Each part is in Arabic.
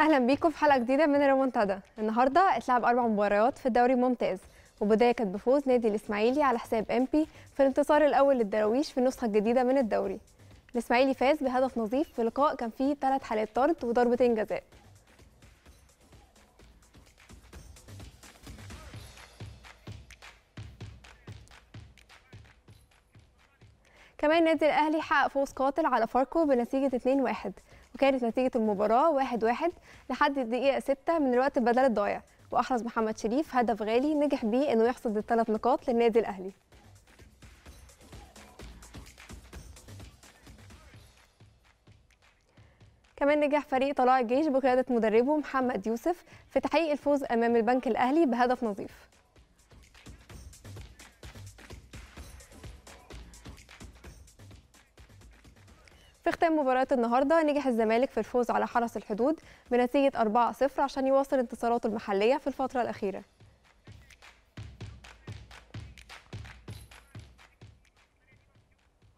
اهلا بيكم في حلقه جديده من الريمونتادا النهارده اتلعب اربع مباريات في الدوري الممتاز وبدايه كانت بفوز نادي الاسماعيلي على حساب بي في الانتصار الاول للدراويش في النسخه الجديده من الدوري الاسماعيلي فاز بهدف نظيف في لقاء كان فيه ثلاث حالات طرد وضربتين جزاء كمان نادي الاهلي حقق فوز قاتل على فاركو بنتيجه 2-1 وكانت نتيجه المباراه 1-1 واحد واحد لحد الدقيقه 6 من الوقت البدل الضايع واحرز محمد شريف هدف غالي نجح بيه انه يحصد الثلاث نقاط للنادي الاهلي كمان نجح فريق طلائع الجيش بقياده مدربه محمد يوسف في تحقيق الفوز امام البنك الاهلي بهدف نظيف في ختام مباراة النهارده نجح الزمالك في الفوز على حرس الحدود بنتيجة 4-0 عشان يواصل انتصاراته المحلية في الفترة الأخيرة.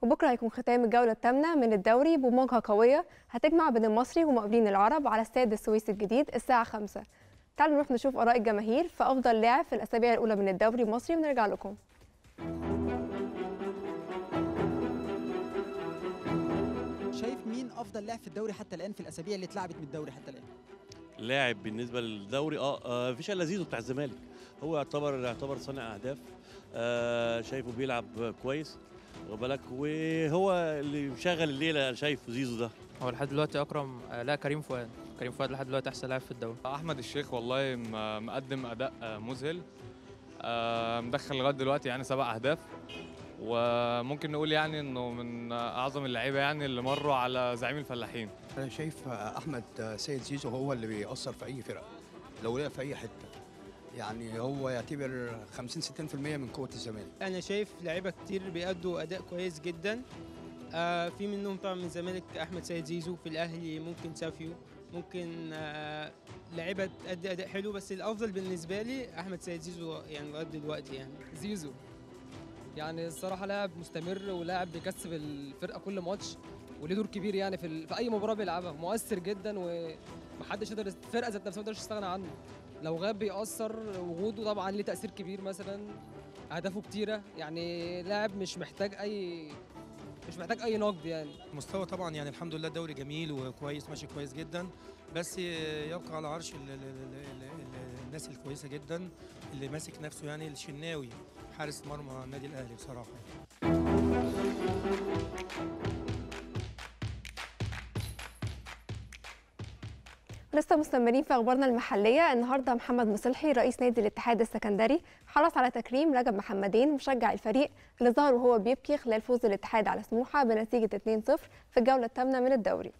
وبكره هيكون ختام الجوله الثامنه من الدوري بمواجهه قويه هتجمع بين المصري ومقابلين العرب على استاد السويس الجديد الساعه 5 تعالوا نروح نشوف اراء الجماهير في افضل لاعب في الاسابيع الاولى من الدوري المصري ونرجع لكم شايف مين افضل لاعب في الدوري حتى الان في الاسابيع اللي اتلعبت من الدوري حتى الان لاعب بالنسبه للدوري اه, آه، فيش الا زيزو بتاع الزمالك هو يعتبر يعتبر صانع اهداف آه شايفه بيلعب كويس واخد بالك وهو اللي مشغل الليله انا شايفه زيزو ده هو لحد دلوقتي اكرم آه، لا كريم فؤاد كريم فؤاد لحد دلوقتي احسن لاعب في الدوري احمد الشيخ والله مقدم اداء آه، مذهل مدخل لغايه دلوقتي يعني سبع اهداف وممكن نقول يعني انه من اعظم اللعيبه يعني اللي مروا على زعيم الفلاحين انا شايف احمد سيد زيزو هو اللي بيأثر في اي فرقه لو لقى في اي حته يعني هو يعتبر 50 60% من قوه الزمالك انا شايف لعيبه كتير بيأدوا اداء كويس جدا آه، في منهم طبعا من الزمالك احمد سيد زيزو في الاهلي ممكن سافيو ممكن آه، لعيبه تأدي اداء حلو بس الافضل بالنسبه لي احمد سيد زيزو يعني لغايه دلوقتي يعني زيزو يعني الصراحه لاعب مستمر ولاعب بيكسب الفرقه كل ماتش وليه دور كبير يعني في, في اي مباراه بيلعبها مؤثر جدا ومحدش يقدر الفرقه ذات نفسها ما تقدرش تستغنى عنه لو غاب بيأثر وجوده طبعا ليه تأثير كبير مثلا أهدافه كتيرة يعني لاعب مش محتاج أي مش محتاج أي نقد يعني مستوى طبعا يعني الحمد لله الدوري جميل وكويس ماشي كويس جدا بس يبقى على عرش الناس الكويسة جدا اللي ماسك نفسه يعني الشناوي حارس مرمى النادي الاهلي بصراحه لسه مستمرين في اخبارنا المحليه النهارده محمد مصلحي رئيس نادي الاتحاد السكندري حرص على تكريم رجب محمدين مشجع الفريق اللي ظهر وهو بيبكي خلال فوز الاتحاد على سموحه بنتيجه 2-0 في الجوله الثامنه من الدوري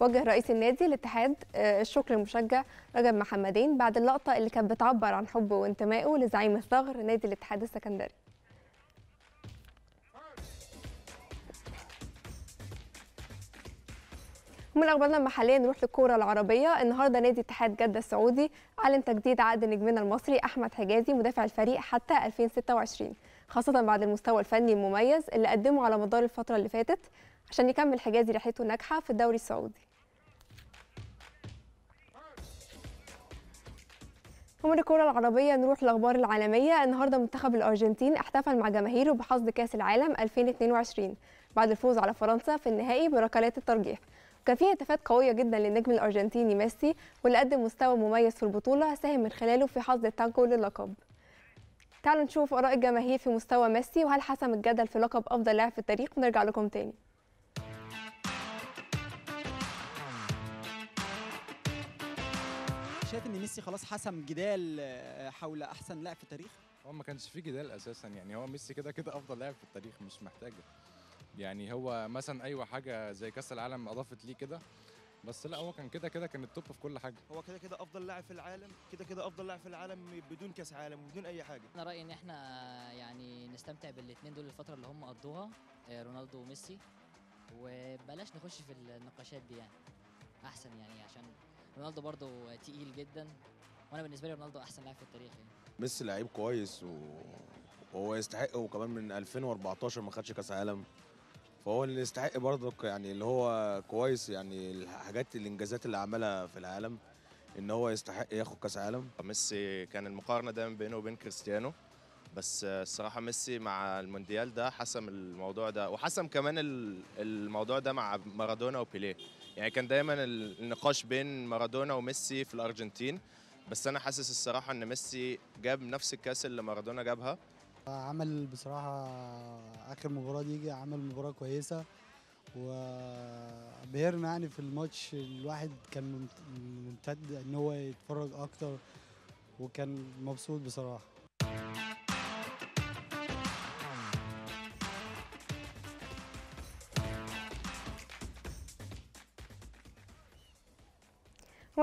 وجه رئيس النادي الاتحاد آه، الشكر للمشجع رجب محمدين بعد اللقطه اللي كانت بتعبر عن حبه وانتمائه لزعيم الثغر نادي الاتحاد السكندري ومن اخبارنا المحليه نروح للكوره العربيه النهارده نادي اتحاد جده السعودي اعلن تجديد عقد نجمنا المصري احمد حجازي مدافع الفريق حتى 2026 خاصه بعد المستوى الفني المميز اللي قدمه على مدار الفتره اللي فاتت عشان يكمل حجازي رحلته ناجحة في الدوري السعودي ومن الكرة العربية نروح لأخبار العالمية النهاردة منتخب الأرجنتين احتفل مع جماهيره بحصد كأس العالم 2022 بعد الفوز على فرنسا في النهائي بركلات الترجيح كان فيه هتافات قوية جدا للنجم الأرجنتيني ميسي واللي قدم مستوى مميز في البطولة ساهم من خلاله في حصد التانكو للقب تعالوا نشوف آراء الجماهير في مستوى ميسي وهل حسم الجدل في لقب أفضل لاعب في التاريخ ونرجع لكم تاني شايف ان ميسي خلاص حسم جدال آه، حول احسن لاعب في التاريخ؟ هو ما كانش في جدال اساسا يعني هو ميسي كده كده افضل لاعب في التاريخ مش محتاجه يعني هو مثلا ايوه حاجه زي كاس العالم اضافت ليه كده بس لا هو كان كده كده كان التوب في كل حاجه هو كده كده افضل لاعب في العالم كده كده افضل لاعب في العالم بدون كاس عالم وبدون اي حاجه انا رايي ان احنا يعني نستمتع بالاثنين دول الفتره اللي هم قضوها آه، رونالدو وميسي وبلاش نخش في النقاشات دي يعني احسن يعني عشان رونالدو برضه تقيل جدا وانا بالنسبه لي رونالدو احسن لاعب في التاريخ يعني ميسي لعيب كويس و... وهو يستحق وكمان من 2014 ما خدش كاس عالم فهو اللي يستحق برضك يعني اللي هو كويس يعني الحاجات الانجازات اللي عملها في العالم ان هو يستحق ياخد كاس عالم ميسي كان المقارنه دايما بينه وبين كريستيانو بس الصراحه ميسي مع المونديال ده حسم الموضوع ده وحسم كمان الموضوع ده مع مارادونا وبيليه يعني كان دايما النقاش بين مارادونا وميسي في الارجنتين بس انا حاسس الصراحه ان ميسي جاب نفس الكاس اللي مارادونا جابها عمل بصراحه اخر مباراه دي عمل مباراه كويسه وبهرنا يعني في الماتش الواحد كان ممتد ان هو يتفرج اكتر وكان مبسوط بصراحه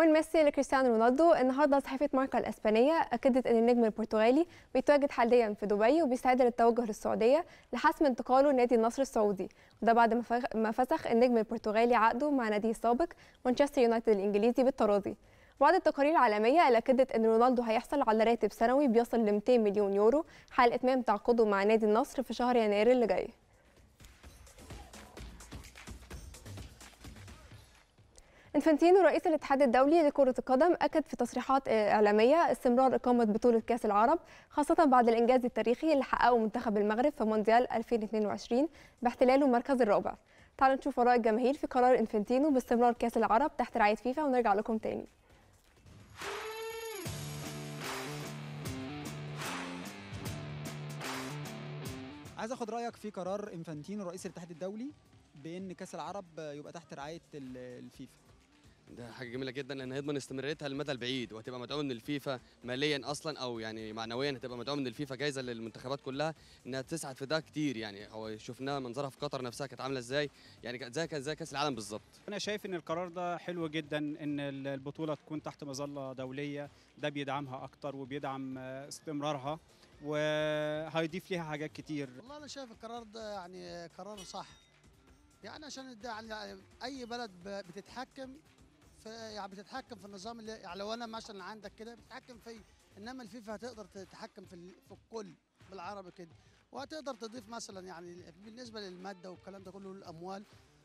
من ميسي لكريستيانو رونالدو النهارده صحيفه ماركا الاسبانيه اكدت ان النجم البرتغالي بيتواجد حاليا في دبي وبيستعد للتوجه للسعوديه لحسم انتقاله لنادي النصر السعودي وده بعد ما فسخ النجم البرتغالي عقده مع ناديه السابق مانشستر يونايتد الانجليزي بالتراضي بعض التقارير العالمية اللي أكدت أن رونالدو هيحصل على راتب سنوي بيصل ل 200 مليون يورو حال إتمام تعاقده مع نادي النصر في شهر يناير اللي جاي انفانتينو رئيس الاتحاد الدولي لكرة القدم أكد في تصريحات إعلامية استمرار إقامة بطولة كأس العرب خاصة بعد الإنجاز التاريخي اللي حققه منتخب المغرب في مونديال 2022 باحتلاله المركز الرابع. تعالوا نشوف وراء الجماهير في قرار انفانتينو باستمرار كأس العرب تحت رعاية فيفا ونرجع لكم تاني. عايز اخد رايك في قرار انفانتينو رئيس الاتحاد الدولي بان كاس العرب يبقى تحت رعايه الفيفا ده حاجه جميله جدا لان هيضمن استمراريتها للمدى البعيد وهتبقى مدعومه من الفيفا ماليا اصلا او يعني معنويا هتبقى مدعومه من الفيفا جايزه للمنتخبات كلها انها تسعد في ده كتير يعني هو شفناها منظرها في قطر نفسها كانت عامله ازاي يعني كانت زي زي كاس العالم بالظبط انا شايف ان القرار ده حلو جدا ان البطوله تكون تحت مظله دوليه ده بيدعمها اكتر وبيدعم آه، استمرارها وهيضيف ليها حاجات كتير والله انا شايف القرار ده يعني قرار صح يعني عشان يعني اي بلد بتتحكم في يعني بتتحكم في النظام اللي يعني لو انا مثلا عندك كده بتتحكم في انما الفيفا هتقدر تتحكم في في الكل بالعربي كده وهتقدر تضيف مثلا يعني بالنسبه للماده والكلام ده كله والاموال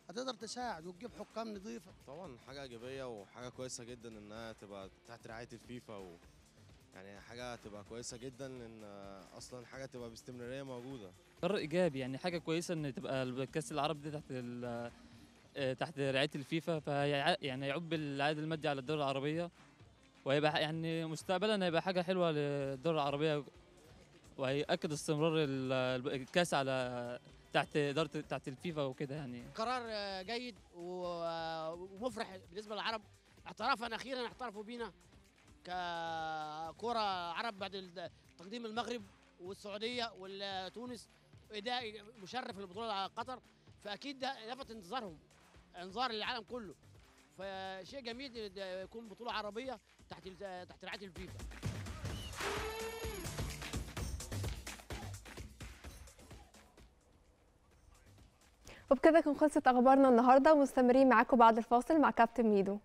هتقدر تساعد وتجيب حكام نظيفه طبعا حاجه ايجابيه وحاجه كويسه جدا انها تبقى تحت رعايه الفيفا و يعني حاجه تبقى كويسه جدا ان اصلا حاجه تبقى باستمراريه موجوده قرار ايجابي يعني حاجه كويسه ان تبقى الكاس العربي ده تحت آه، تحت رعايه الفيفا فهي يعني هيعب العائد المادي على الدوري العربيه وهيبقى يعني مستقبلا هيبقى حاجه حلوه للدوري العربيه وهيأكد استمرار الكاس على تحت اداره تحت الفيفا وكده يعني قرار جيد ومفرح بالنسبه للعرب اعترافا اخيرا اعترفوا بينا ككره عرب بعد تقديم المغرب والسعوديه وتونس اداء مشرف للبطوله على قطر فاكيد ده لفت انتظارهم انظار للعالم كله فشيء جميل يكون بطوله عربيه تحت تحت رعايه الفيفا وبكده تكون خلصت اخبارنا النهارده مستمرين معاكم بعد الفاصل مع كابتن ميدو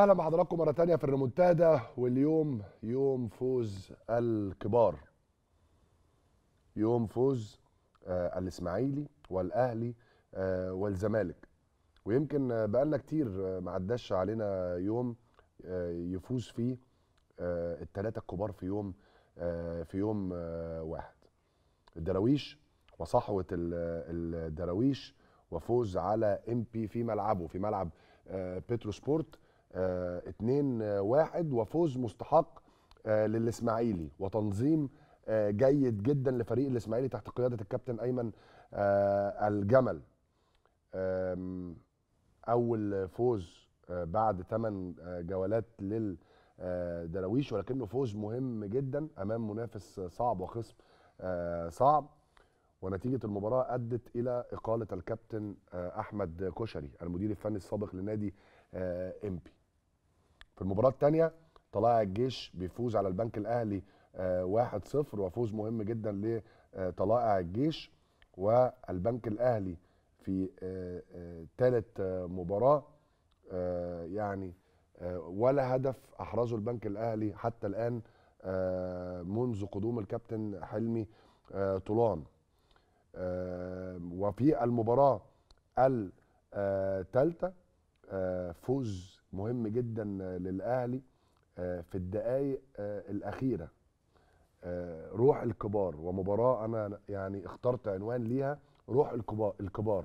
اهلا بحضراتكم مره تانية في الريمونتادا واليوم يوم فوز الكبار يوم فوز آه الاسماعيلي والاهلي آه والزمالك ويمكن آه بقالنا كتير آه، ما عداش علينا يوم آه، يفوز فيه آه، الثلاثه الكبار في يوم في يوم واحد الدراويش وصحوه الدراويش وفوز على ام بي في ملعبه في ملعب بترو سبورت 2 آه، 1 آه، وفوز مستحق آه، للاسماعيلي وتنظيم جيد جدا لفريق الاسماعيلي تحت قياده الكابتن ايمن الجمل اول فوز بعد 8 جولات للدراويش ولكنه فوز مهم جدا امام منافس صعب وخصم صعب ونتيجه المباراه ادت الى اقاله الكابتن احمد كشري المدير الفني السابق لنادي امبي في المباراه الثانيه طلائع الجيش بيفوز على البنك الاهلي 1-0 آه، وفوز مهم جدا لطلائع الجيش والبنك الاهلي في ثالث آه، آه، مباراه يعني ولا هدف احرزه البنك الاهلي حتى الان منذ قدوم الكابتن حلمي طولان وفي المباراه الثالثه فوز مهم جدا للاهلي آه، في الدقائق آه، الاخيره آه، روح الكبار ومباراه انا يعني اخترت عنوان ليها روح الكبار الكبار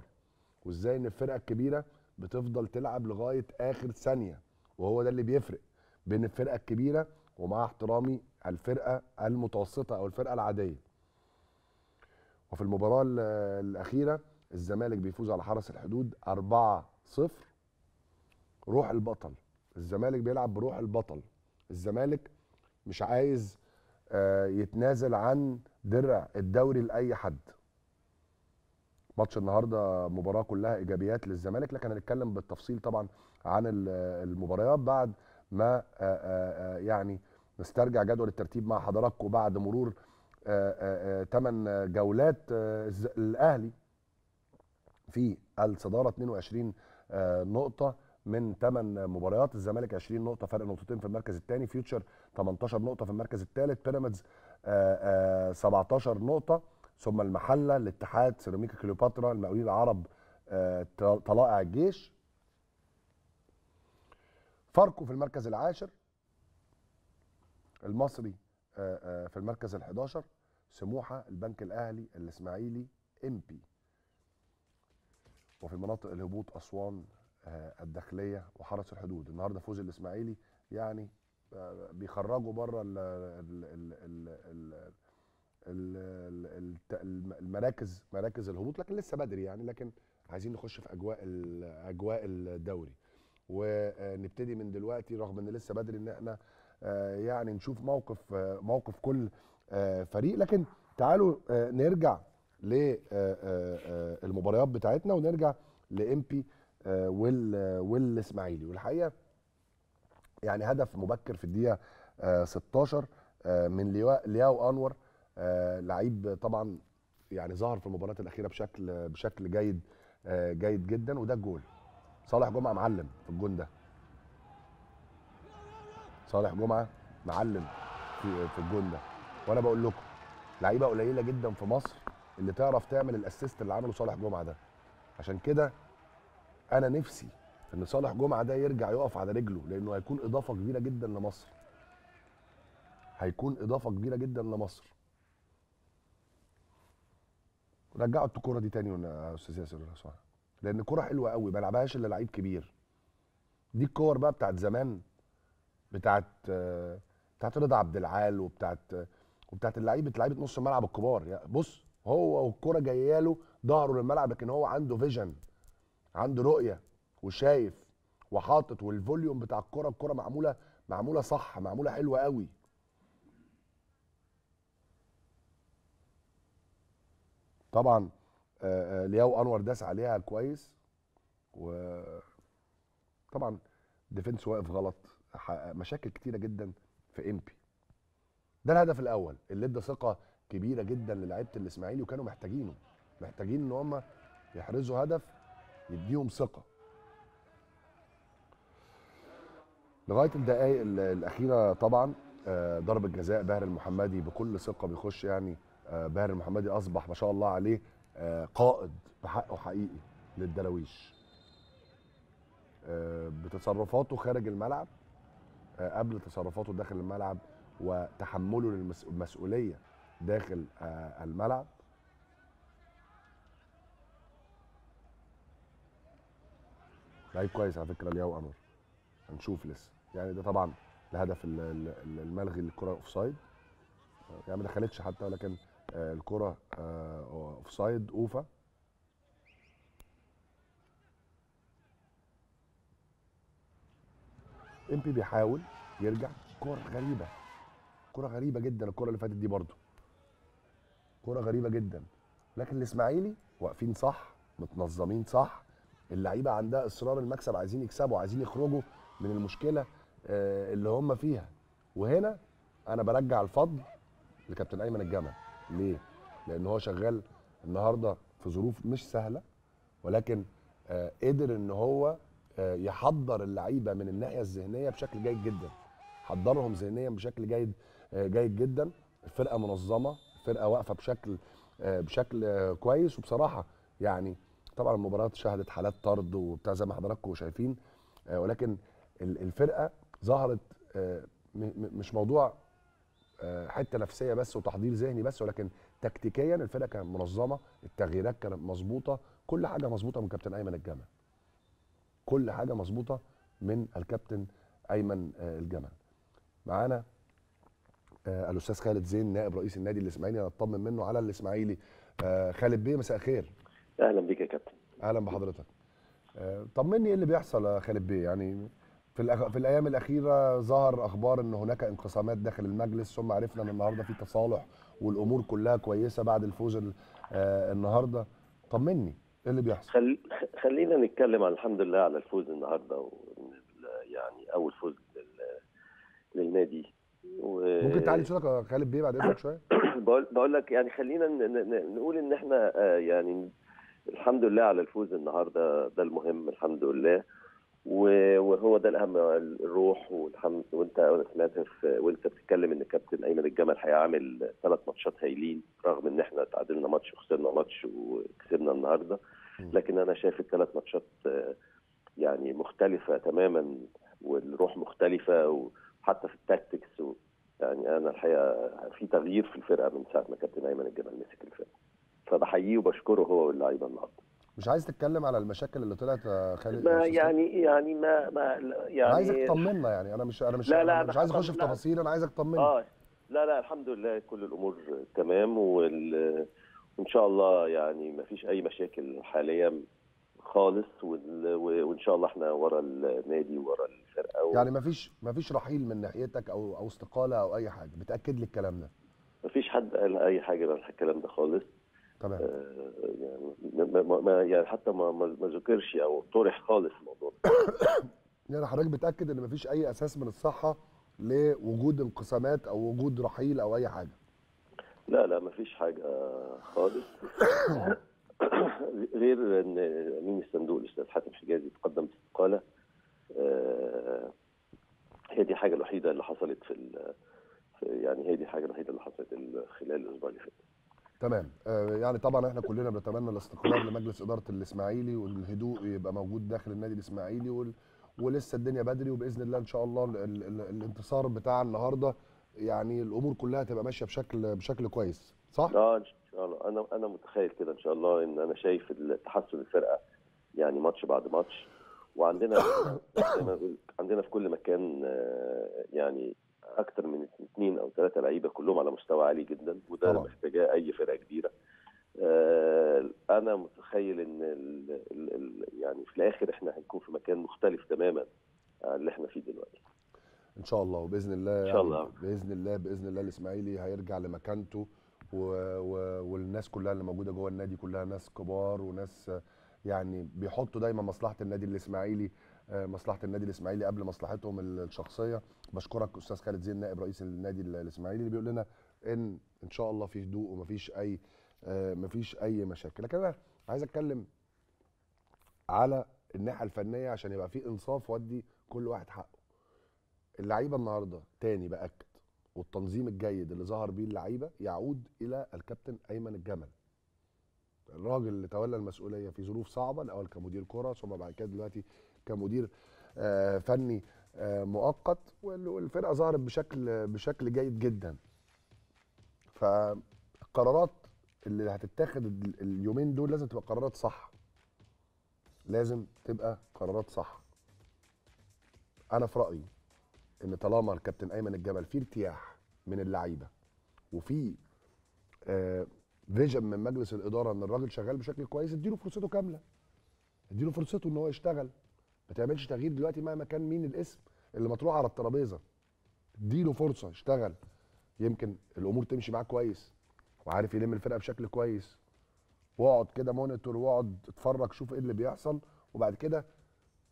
وازاي ان الفرقه الكبيره بتفضل تلعب لغايه اخر ثانيه وهو ده اللي بيفرق بين الفرقه الكبيره ومع احترامي الفرقه المتوسطه او الفرقه العاديه وفي المباراه الاخيره الزمالك بيفوز على حرس الحدود 4 0 روح البطل الزمالك بيلعب بروح البطل الزمالك مش عايز آه، يتنازل عن درع الدوري لاي حد ماتش النهارده مباراه كلها ايجابيات للزمالك لكن هنتكلم بالتفصيل طبعا عن المباريات بعد ما آه، آه، يعني نسترجع جدول الترتيب مع حضراتكم بعد مرور 8 جولات الاهلي في الصداره 22 نقطه من 8 مباريات الزمالك 20 نقطه فرق نقطتين في المركز الثاني فيوتشر 18 نقطه في المركز الثالث بيراميدز 17 آه، آه، نقطه ثم المحله الاتحاد سيراميكا كليوباترا المقاولين العرب آه، طلائع الجيش فاركو في المركز العاشر المصري في المركز ال11 سموحه البنك الاهلي الاسماعيلي امبي وفي مناطق الهبوط اسوان آه، الداخليه وحرس الحدود النهارده فوز الاسماعيلي يعني آه، بيخرجوا بره المراكز مراكز الهبوط لكن لسه بدري يعني لكن عايزين نخش في اجواء اجواء الدوري ونبتدي من دلوقتي رغم ان لسه بدري ان احنا آه، يعني نشوف موقف موقف كل فريق لكن تعالوا نرجع للمباريات بتاعتنا ونرجع لامبي وال والاسماعيلي والحقيقه يعني هدف مبكر في الدقيقه 16 آه، آه، من لياو انور آه، لعيب طبعا يعني ظهر في المباراه الاخيره بشكل بشكل جيد جيد جدا وده الجول صالح جمعه معلم في الجون ده صالح جمعه معلم في في الجون ده وانا بقول لكم لعيبه قليله جدا في مصر اللي تعرف تعمل الاسيست اللي عمله صالح جمعه ده عشان كده انا نفسي ان صالح جمعه ده يرجع يقف على رجله لانه هيكون اضافه كبيره جدا لمصر هيكون اضافه كبيره جدا لمصر رجعوا الكوره دي تاني يا استاذ ياسر لان كوره حلوه قوي ما لعبهاش الا لعيب كبير دي الكور بقى بتاعت زمان بتاعت بتاعت رضا عبد العال وبتاعت وبتاعت اللعيبه لعيبه نص الملعب الكبار بص هو والكوره جايه له ظهره للملعب لكن هو عنده فيجن عنده رؤيه وشايف وحاطط والفوليوم بتاع الكره الكره معموله معموله صح معموله حلوه قوي طبعا آه، آه، لياو انور داس عليها كويس و طبعا ديفنس واقف غلط مشاكل كتيره جدا في امبي ده الهدف الاول اللي ادى ثقه كبيره جدا للاعيبه الاسماعيلي وكانوا محتاجينه محتاجين ان هم يحرزوا هدف يديهم ثقه لغايه الدقائق الاخيره طبعا آه، ضربه جزاء باهر المحمدي بكل ثقه بيخش يعني آه، باهر المحمدي اصبح ما شاء الله عليه آه، قائد بحقه حقيقي للدراويش بتصرفاته خارج الملعب قبل تصرفاته داخل الملعب وتحمله للمسؤوليه داخل الملعب لعيب كويس على فكره لياو امر هنشوف لسه يعني ده طبعا الهدف الملغي للكره اوف سايد يعني ما دخلتش حتى ولكن آه، الكره اوف آه، سايد اوفا امبي بيحاول يرجع كره غريبه كره غريبه جدا الكره اللي فاتت دي برده كره غريبه جدا لكن الاسماعيلي واقفين صح متنظمين صح اللعيبه عندها اصرار المكسب عايزين يكسبوا عايزين يخرجوا من المشكله آه، اللي هم فيها وهنا انا برجع الفضل لكابتن ايمن الجمل ليه لان هو شغال النهارده في ظروف مش سهله ولكن آه، قدر ان هو آه، يحضر اللعيبه من الناحيه الذهنيه بشكل جيد جدا حضرهم ذهنيا بشكل جيد جيد جدا الفرقه منظمه الفرقه واقفه بشكل بشكل كويس وبصراحه يعني طبعا المباراه شهدت حالات طرد وبتاع زي ما حضراتكم شايفين آه، ولكن الفرقه ظهرت آه، مش موضوع آه، حته نفسيه بس وتحضير ذهني بس ولكن تكتيكيا الفرقه كانت منظمه التغييرات كانت مظبوطه كل حاجه مظبوطه من كابتن ايمن الجمل كل حاجه مظبوطه من الكابتن ايمن الجمل معانا الاستاذ خالد زين نائب رئيس النادي الاسماعيلي انا اطمن منه على الاسماعيلي خالد بيه مساء الخير اهلا بيك يا كابتن اهلا بحضرتك آه، طمني ايه اللي بيحصل يا خالد بيه يعني في الأخ... في الايام الاخيره ظهر اخبار ان هناك انقسامات داخل المجلس ثم عرفنا ان النهارده في تصالح والامور كلها كويسه بعد الفوز آه النهارده طمني ايه اللي بيحصل خل... خلينا نتكلم عن الحمد لله على الفوز النهارده و... يعني اول فوز لل... للنادي و... ممكن تعلي صوتك يا خالد بيه بعد اذنك شويه بقول بقول لك يعني خلينا ن... ن... نقول ان احنا آه، يعني الحمد لله على الفوز النهارده ده المهم الحمد لله وهو ده الاهم الروح والحمد وانت سمعت وانت بتتكلم ان كابتن ايمن الجمل هيعمل ثلاث ماتشات هايلين رغم ان احنا تعادلنا ماتش وخسرنا ماتش وكسبنا النهارده لكن انا شايف الثلاث ماتشات يعني مختلفه تماما والروح مختلفه وحتى في التاكتكس يعني انا الحقيقه في تغيير في الفرقه من ساعه ما كابتن ايمن الجمل مسك الفرقه فبحييه وبشكره هو واللعيبه النهارده مش عايز تتكلم على المشاكل اللي طلعت خالد ما يعني يعني ما ما يعني أنا عايزك تطمنا يعني انا مش انا مش لا لا أنا مش عايز اخش في تفاصيل انا عايزك تطمنا اه لا لا الحمد لله كل الامور تمام وال وان شاء الله يعني ما فيش اي مشاكل حاليا خالص وان شاء الله احنا ورا النادي ورا الفرقه و... يعني ما فيش ما فيش رحيل من ناحيتك او او استقاله او اي حاجه بتاكد لي الكلام ده ما فيش حد قال اي حاجه من الكلام ده خالص طبعا آه، يعني ما, ما يعني حتى ما ما ذكرش او طرح خالص الموضوع يعني حضرتك بتاكد ان مفيش اي اساس من الصحه لوجود انقسامات او وجود رحيل او اي حاجه لا لا مفيش حاجه خالص غير ان امين الصندوق الاستاذ حاتم حجازي تقدم استقاله آه، هي دي الحاجه الوحيده اللي حصلت في يعني هي دي الحاجه الوحيده اللي حصلت خلال الاسبوع اللي فات تمام آه، يعني طبعا احنا كلنا بنتمنى الاستقرار لمجلس اداره الاسماعيلي والهدوء يبقى موجود داخل النادي الاسماعيلي وال... ولسه الدنيا بدري وباذن الله ان شاء الله ال... ال... الانتصار بتاع النهارده يعني الامور كلها تبقى ماشيه بشكل بشكل كويس صح؟ اه ان شاء الله انا انا متخيل كده ان شاء الله ان انا شايف تحسن الفرقه يعني ماتش بعد ماتش وعندنا زي ما عندنا في كل مكان آه، يعني اكثر من اثنين او ثلاثه لعيبه كلهم على مستوى عالي جدا وده طبعا. محتاجاه اي فرقه كبيره آه، انا متخيل ان الـ الـ الـ يعني في الاخر احنا هنكون في مكان مختلف تماما عن اللي احنا فيه دلوقتي ان شاء الله وباذن الله ان شاء يعني الله يعني باذن الله باذن الله الاسماعيلي هيرجع لمكانته و... و... والناس كلها اللي موجوده جوه النادي كلها ناس كبار وناس يعني بيحطوا دايما مصلحه النادي الاسماعيلي آه، مصلحه النادي الاسماعيلي قبل مصلحتهم الشخصيه بشكرك استاذ خالد زين نائب رئيس النادي الاسماعيلي اللي بيقول لنا ان ان شاء الله في هدوء ومفيش اي آه، مفيش اي مشاكل لكن انا عايز اتكلم على الناحيه الفنيه عشان يبقى في انصاف وادي كل واحد حقه اللعيبه النهارده تاني باكد والتنظيم الجيد اللي ظهر بيه اللعيبه يعود الى الكابتن ايمن الجمل الراجل اللي تولى المسؤوليه في ظروف صعبه الاول كمدير كره ثم بعد كده دلوقتي كمدير آه، فني آه، مؤقت والفرقه ظهرت بشكل بشكل جيد جدا فالقرارات اللي هتتاخد اليومين دول لازم تبقى قرارات صح لازم تبقى قرارات صح انا في رايي ان طالما الكابتن ايمن الجبل في ارتياح من اللعيبه وفي آه، فيجن من مجلس الاداره ان الراجل شغال بشكل كويس اديله فرصته كامله اديله فرصته ان هو يشتغل ما تعملش تغيير دلوقتي مهما كان مين الاسم اللي مطروح على الترابيزه اديله فرصه اشتغل يمكن الامور تمشي معاه كويس وعارف يلم الفرقه بشكل كويس واقعد كده مونيتور واقعد اتفرج شوف ايه اللي بيحصل وبعد كده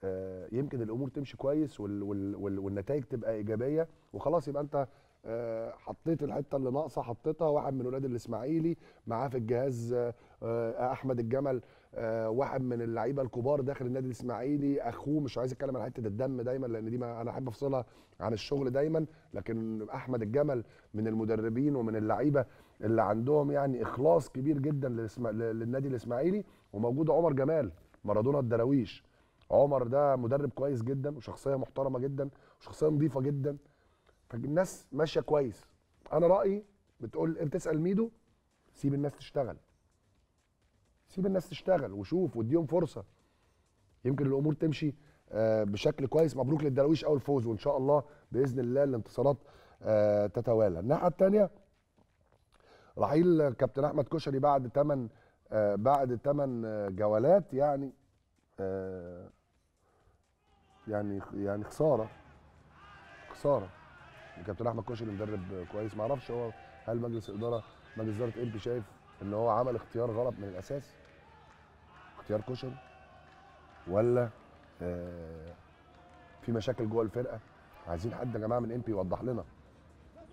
آه، يمكن الامور تمشي كويس وال وال وال والنتائج تبقى ايجابيه وخلاص يبقى انت آه، حطيت الحته اللي ناقصه حطيتها واحد من اولاد الاسماعيلي معاه في الجهاز آه، احمد الجمل آه، واحد من اللعيبه الكبار داخل النادي الاسماعيلي اخوه مش عايز اتكلم على حته الدم دايما لان دي ما انا احب افصلها عن الشغل دايما لكن احمد الجمل من المدربين ومن اللعيبه اللي عندهم يعني اخلاص كبير جدا للنادي الاسماعيلي وموجود عمر جمال مارادونا الدراويش عمر ده مدرب كويس جدا وشخصيه محترمه جدا وشخصيه نظيفه جدا فالناس ماشيه كويس انا رايي بتقول بتسال ميدو سيب الناس تشتغل سيب الناس تشتغل وشوف واديهم فرصه يمكن الامور تمشي آه، بشكل كويس مبروك للدراويش اول فوز وان شاء الله باذن الله الانتصارات آه، تتوالى الناحيه الثانيه رحيل كابتن احمد كشري بعد 8 آه، بعد 8 جولات يعني يعني يعني خساره خساره كابتن احمد كشري مدرب كويس معرفش هو هل مجلس الاداره مجلس اداره امبي شايف ان هو عمل اختيار غلط من الاساس اختيار كشري ولا آه، في مشاكل جوه الفرقه عايزين حد يا جماعه من انبي يوضح لنا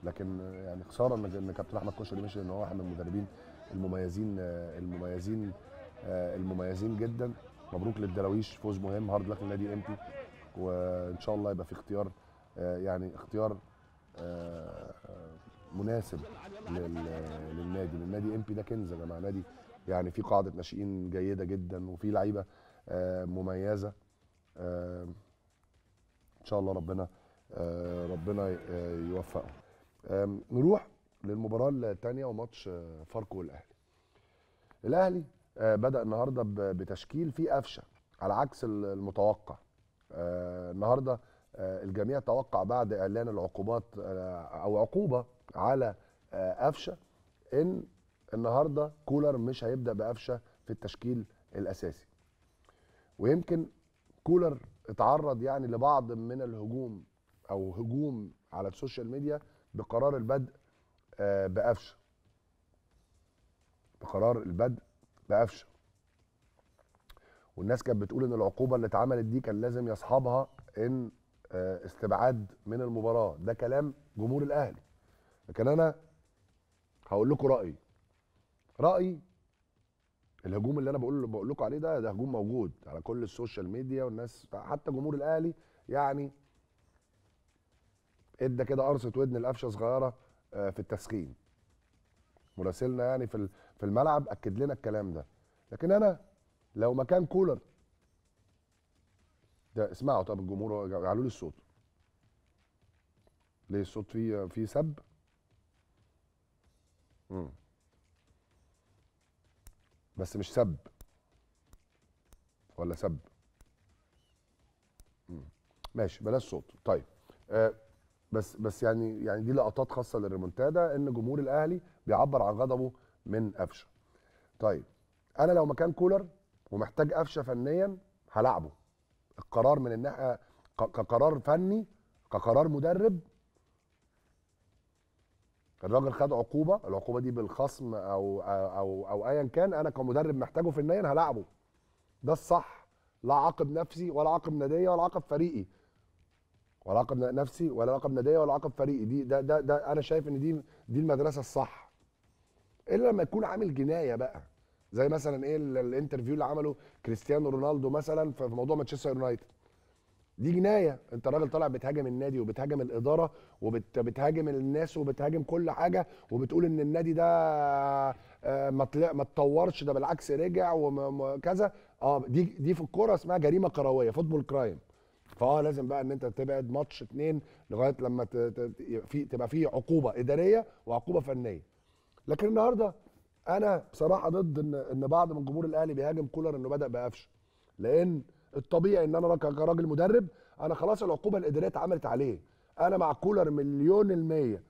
لكن آه، يعني خساره ان كابتن احمد كشري مشي ان هو واحد من المدربين المميزين آه، المميزين المميزين جدا مبروك للدراويش فوز مهم هارد لك النادي انبي وان شاء الله يبقى في اختيار يعني اختيار مناسب للنادي للنادي انبي ده كنز يا جماعه نادي يعني في قاعده ناشئين جيده جدا وفي لعيبه آه، مميزه آه، ان شاء الله ربنا آه، ربنا يوفقهم نروح للمباراه الثانيه وماتش فاركو والاهلي الاهلي بدا النهارده بتشكيل فيه قفشه على عكس المتوقع النهارده الجميع توقع بعد اعلان العقوبات او عقوبه على قفشه ان النهارده كولر مش هيبدا بقفشه في التشكيل الاساسي ويمكن كولر اتعرض يعني لبعض من الهجوم او هجوم على السوشيال ميديا بقرار البدء آه، بقفشه بقرار البدء بقفشه والناس كانت بتقول ان العقوبه اللي اتعملت دي كان لازم يصحبها ان آه، استبعاد من المباراه ده كلام جمهور الاهلي لكن انا هقول لكم رايي رايي الهجوم اللي انا بقول بقول لكم عليه ده ده هجوم موجود على كل السوشيال ميديا والناس حتى جمهور الاهلي يعني ادى كده قرصه ودن القفشه صغيره آه، في التسخين مراسلنا يعني في في الملعب اكد لنا الكلام ده لكن انا لو مكان كولر ده اسمعوا طب الجمهور علوا لي الصوت ليه الصوت فيه فيه سب بس مش سب ولا سب ماشي بلاش صوت طيب آه بس بس يعني يعني دي لقطات خاصه للريمونتادا ان جمهور الاهلي بيعبر عن غضبه من قفشه طيب انا لو مكان كولر ومحتاج قفشه فنيا هلعبه القرار من الناحيه كقرار فني كقرار مدرب الراجل خد عقوبه العقوبه دي بالخصم او او او ايا كان انا كمدرب محتاجه في النهايه هلاعبه ده الصح لا عاقب نفسي ولا عاقب ناديه ولا عاقب فريقي ولا عاقب نفسي ولا عاقب ناديه ولا عاقب فريقي دي ده ده, ده انا شايف ان دي دي المدرسه الصح الا لما يكون عامل جنايه بقى زي مثلا ايه الانترفيو اللي عمله كريستيانو رونالدو مثلا في موضوع مانشستر يونايتد دي جنايه انت راجل طالع بتهاجم النادي وبتهاجم الاداره وبتهاجم الناس وبتهاجم كل حاجه وبتقول ان النادي ده آه، ما ما اتطورش ده بالعكس رجع وكذا اه دي دي في الكوره اسمها جريمه كرويه فوتبول كرايم فاه لازم بقى ان انت تبعد ماتش اتنين لغايه لما في تبقى في عقوبه اداريه وعقوبه فنيه لكن النهارده انا بصراحه ضد ان ان بعض من جمهور الاهلي بيهاجم كولر انه بدا بقفشه لان الطبيعي ان انا كراجل مدرب انا خلاص العقوبه الاداريه اتعملت عليه انا مع كولر مليون الميه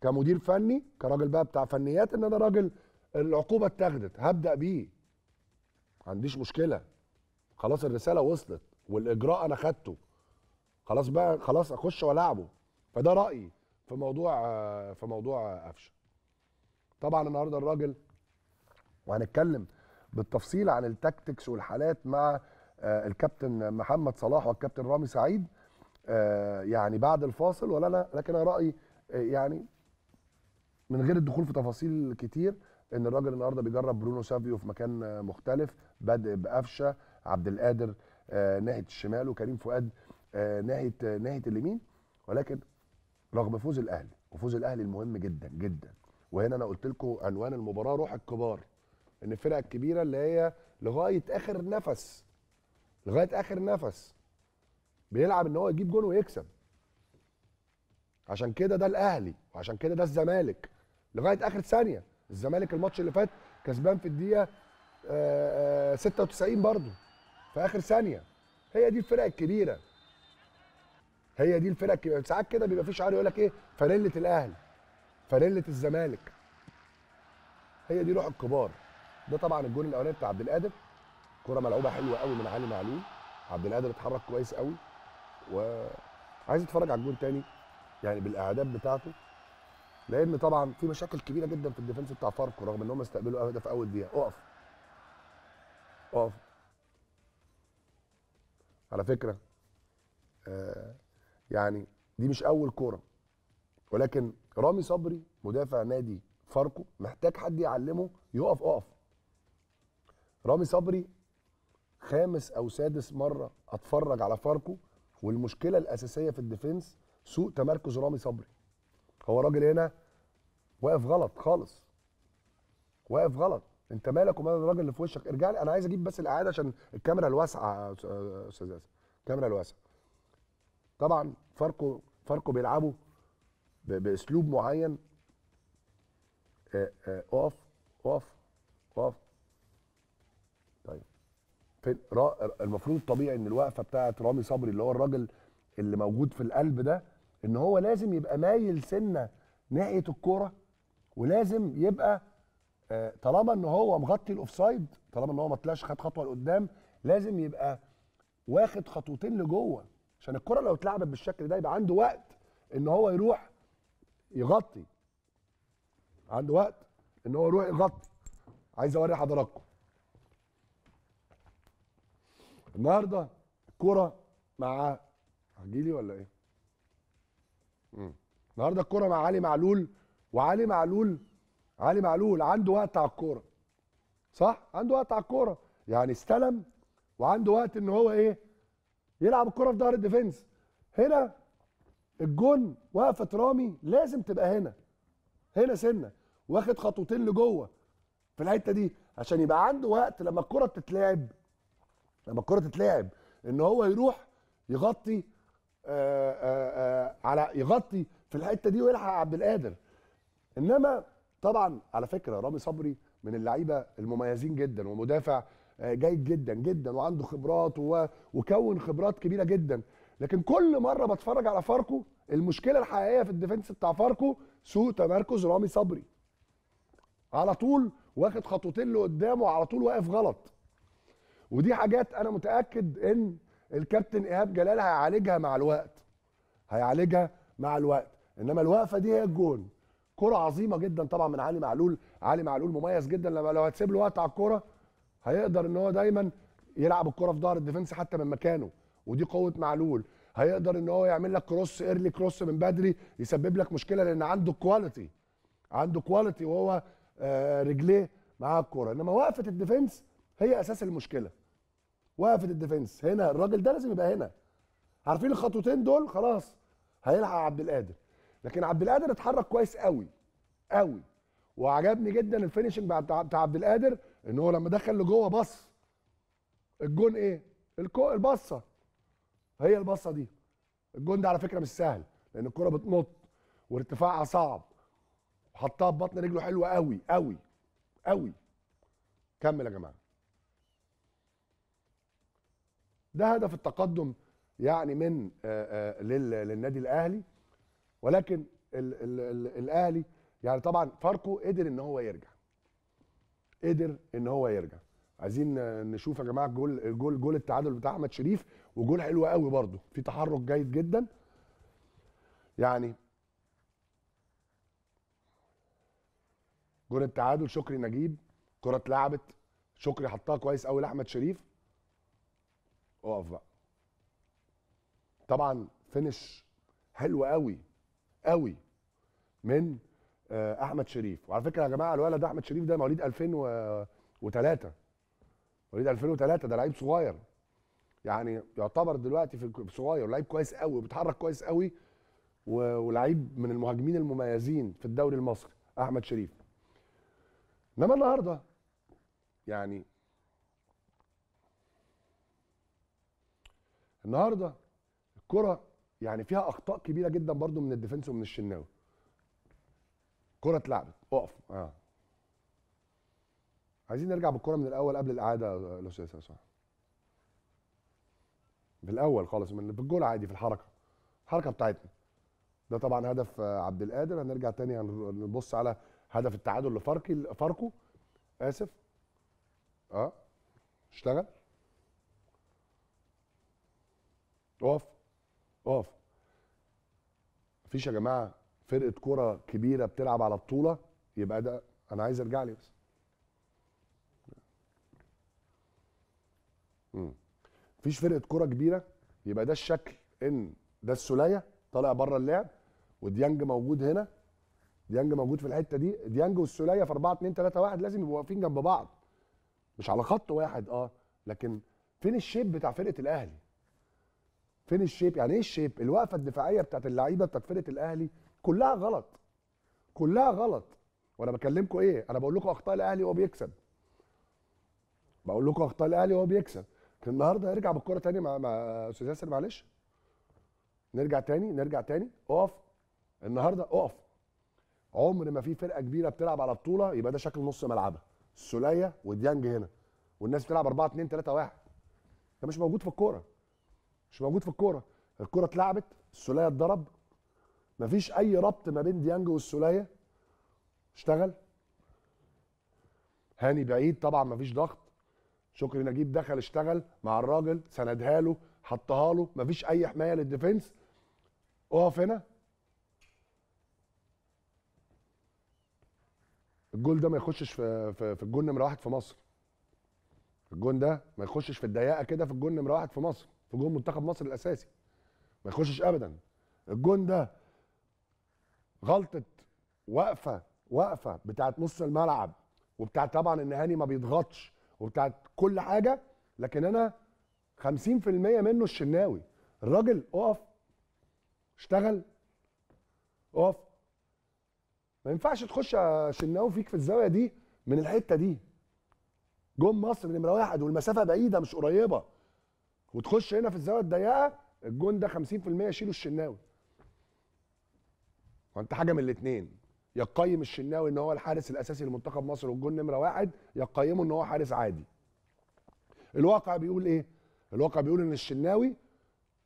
كمدير فني كراجل بقى بتاع فنيات ان انا راجل العقوبه اتاخدت هبدا بيه ما عنديش مشكله خلاص الرساله وصلت والاجراء انا خدته خلاص بقى خلاص اخش والعبه فده رايي في موضوع في موضوع قفشه طبعا النهارده الراجل وهنتكلم بالتفصيل عن التكتكس والحالات مع آه، الكابتن محمد صلاح والكابتن رامي سعيد آه، يعني بعد الفاصل ولا انا لكن انا رايي آه، يعني من غير الدخول في تفاصيل كتير ان الراجل النهارده بيجرب برونو سافيو في مكان مختلف بدء بقفشه عبد القادر ناحيه الشمال وكريم فؤاد ناحيه ناحيه اليمين ولكن رغم فوز الاهلي وفوز الاهلي المهم جدا جدا وهنا انا قلت لكم عنوان المباراه روح الكبار ان الفرق الكبيره اللي هي لغايه اخر نفس لغايه اخر نفس بيلعب ان هو يجيب جون ويكسب عشان كده ده الاهلي وعشان كده ده الزمالك لغايه اخر ثانيه الزمالك الماتش اللي فات كسبان في الدقيقه 96 آه، آه، برضه في اخر ثانيه هي دي الفرق الكبيره هي دي الفرق الكبيره ساعات كده بيبقى في شعار يقول لك ايه فرله الاهلي فرله الزمالك هي دي روح الكبار ده طبعا الجون الاولاني بتاع عبد القادر كره ملعوبه حلوه قوي من علي معلول عبد القادر اتحرك كويس قوي وعايز اتفرج على الجون تاني يعني بالاعداد بتاعته لان طبعا في مشاكل كبيره جدا في الديفنس بتاع فاركو رغم ان هم استقبلوا هدف اول دقيقه اقف اقف على فكره آه يعني دي مش اول كوره ولكن رامي صبري مدافع نادي فاركو محتاج حد يعلمه يقف اقف رامي صبري خامس او سادس مره اتفرج على فاركو والمشكله الاساسيه في الديفنس سوء تمركز رامي صبري هو راجل هنا واقف غلط خالص واقف غلط انت مالك ومال الراجل اللي في وشك ارجع لي انا عايز اجيب بس الاعاده عشان الكاميرا الواسعه استاذ ياسر الكاميرا الواسعه طبعا فاركو فاركو بيلعبوا باسلوب معين اقف آه، آه، اقف اقف المفروض الطبيعي ان الوقفه بتاعه رامي صبري اللي هو الراجل اللي موجود في القلب ده ان هو لازم يبقى مايل سنه ناحيه الكوره ولازم يبقى آه، طالما ان هو مغطي الاوفسايد طالما ان هو ما طلعش خد خطوه لقدام لازم يبقى واخد خطوتين لجوه عشان الكره لو اتلعبت بالشكل ده يبقى عنده وقت ان هو يروح يغطي عنده وقت ان هو يروح يغطي عايز اوري حضراتكم النهارده الكوره مع هجيلي ولا ايه؟ امم النهارده الكوره مع علي معلول وعلي معلول علي معلول عنده وقت على الكوره صح؟ عنده وقت على الكوره يعني استلم وعنده وقت ان هو ايه؟ يلعب الكوره في ظهر الديفنس هنا الجون وقفه رامي لازم تبقى هنا هنا سنه واخد خطوتين لجوه في الحته دي عشان يبقى عنده وقت لما الكره بتتلعب لما الكره تتلعب ان هو يروح يغطي آآ آه، آآ آه، آه، على يغطي في الحته دي ويلحق عبد القادر انما طبعا على فكره رامي صبري من اللعيبه المميزين جدا ومدافع جيد جدا جدا وعنده خبرات وكون خبرات كبيره جدا لكن كل مره بتفرج على فاركو المشكله الحقيقيه في الديفنس بتاع فاركو سوء تمركز رامي صبري على طول واخد خطوتين لقدامه على طول واقف غلط ودي حاجات انا متاكد ان الكابتن ايهاب جلال هيعالجها مع الوقت هيعالجها مع الوقت انما الوقفه دي هي الجون كره عظيمه جدا طبعا من علي معلول علي معلول مميز جدا لما لو هتسيب له وقت على الكره هيقدر ان هو دايما يلعب الكره في ظهر الديفنس حتى من مكانه ودي قوه معلول هيقدر ان هو يعمل لك كروس ايرلي كروس من بدري يسبب لك مشكله لان عنده كواليتي عنده كواليتي وهو آه، رجليه معاه الكوره انما وقفه الديفنس هي اساس المشكله وقفت الديفنس هنا الراجل ده لازم يبقى هنا عارفين الخطوتين دول خلاص هيلحق عبد القادر لكن عبد القادر اتحرك كويس قوي قوي وعجبني جدا الفينشنج بتاع عبد القادر ان هو لما دخل لجوه بص الجون ايه الكو البصه هي البصه دي الجون ده على فكره مش سهل لان الكره بتنط وارتفاعها صعب وحطها ببطن رجله حلوه قوي قوي قوي كمل يا جماعه ده هدف التقدم يعني من آه، آه، للنادي الاهلي ولكن الـ الـ الـ الاهلي يعني طبعا فاركو قدر ان هو يرجع قدر ان هو يرجع عايزين نشوف يا جماعه جول جول جول التعادل بتاع احمد شريف وجول حلو قوي برده في تحرك جيد جدا يعني جول التعادل شكري نجيب كره اتلعبت شكري حطها كويس قوي لاحمد شريف اقف بقى طبعا فينش حلو قوي قوي من آه، احمد شريف وعلى فكره يا جماعه الولد احمد شريف ده مواليد 2003 مواليد 2003 ده لعيب صغير يعني يعتبر دلوقتي في صغير لعيب كويس قوي وبيتحرك كويس قوي ولعيب من المهاجمين المميزين في الدوري المصري احمد شريف انما النهارده يعني النهارده الكره يعني فيها اخطاء كبيره جدا برضو من الديفنس ومن الشناوي كره اتلعبت اقف اه عايزين نرجع بالكره من الاول قبل الاعاده لو سياسه صح بالاول خالص من بالجول عادي في الحركه الحركه بتاعتنا ده طبعا هدف آه، عبد القادر هنرجع تاني هنبص على هدف التعادل لفاركي فاركو اسف اه اشتغل اقف اقف مفيش يا جماعه فرقه كره كبيره بتلعب على بطوله يبقى ده انا عايز ارجع لي بس امم مفيش فرقه كره كبيره يبقى ده الشكل ان ده السوليه طالع بره اللعب وديانج موجود هنا ديانج موجود في الحته دي ديانج والسوليه في 4 2 3 1 لازم يبقوا واقفين جنب بعض مش على خط واحد اه لكن فين الشيب بتاع فرقه الاهلي فين الشيب يعني ايه الشيب الوقفه الدفاعيه بتاعت اللعيبه بتاعت فرقه الاهلي كلها غلط كلها غلط وانا بكلمكم ايه انا بقول لكم اخطاء الاهلي وهو بيكسب بقول لكم اخطاء الاهلي وهو بيكسب لكن النهارده هيرجع بالكره تاني مع مع استاذ ياسر معلش نرجع تاني نرجع تاني اقف النهارده اقف عمر ما في فرقه كبيره بتلعب على بطوله يبقى ده شكل نص ملعبها السوليه وديانج هنا والناس بتلعب 4 2 3 1 ده مش موجود في الكوره مش موجود في الكوره الكوره اتلعبت السوليه اتضرب مفيش اي ربط ما بين ديانج والسوليه اشتغل هاني بعيد طبعا مفيش ضغط شكري نجيب دخل اشتغل مع الراجل سندها له حطها له مفيش اي حمايه للديفنس اقف هنا الجول ده ما يخشش في في, في الجول نمره واحد في مصر الجول ده ما يخشش في الضيقه كده في الجول نمره واحد في مصر جون منتخب مصر الاساسي ما يخشش ابدا الجون ده غلطه وقفه وقفه بتاعت نص الملعب وبتاعت طبعا ان هاني ما بيضغطش وبتاعت كل حاجه لكن انا 50% منه الشناوي الراجل اقف اشتغل اقف ما ينفعش تخش يا شناوي فيك في الزاويه دي من الحته دي جون مصر نمره واحد والمسافه بعيده مش قريبه وتخش هنا في الزاويه الضيقه الجون ده 50% يشيله الشناوي وانت حاجه من الاثنين يا تقيم الشناوي ان هو الحارس الاساسي لمنتخب مصر والجون نمره واحد يا تقيمه ان هو حارس عادي الواقع بيقول ايه الواقع بيقول ان الشناوي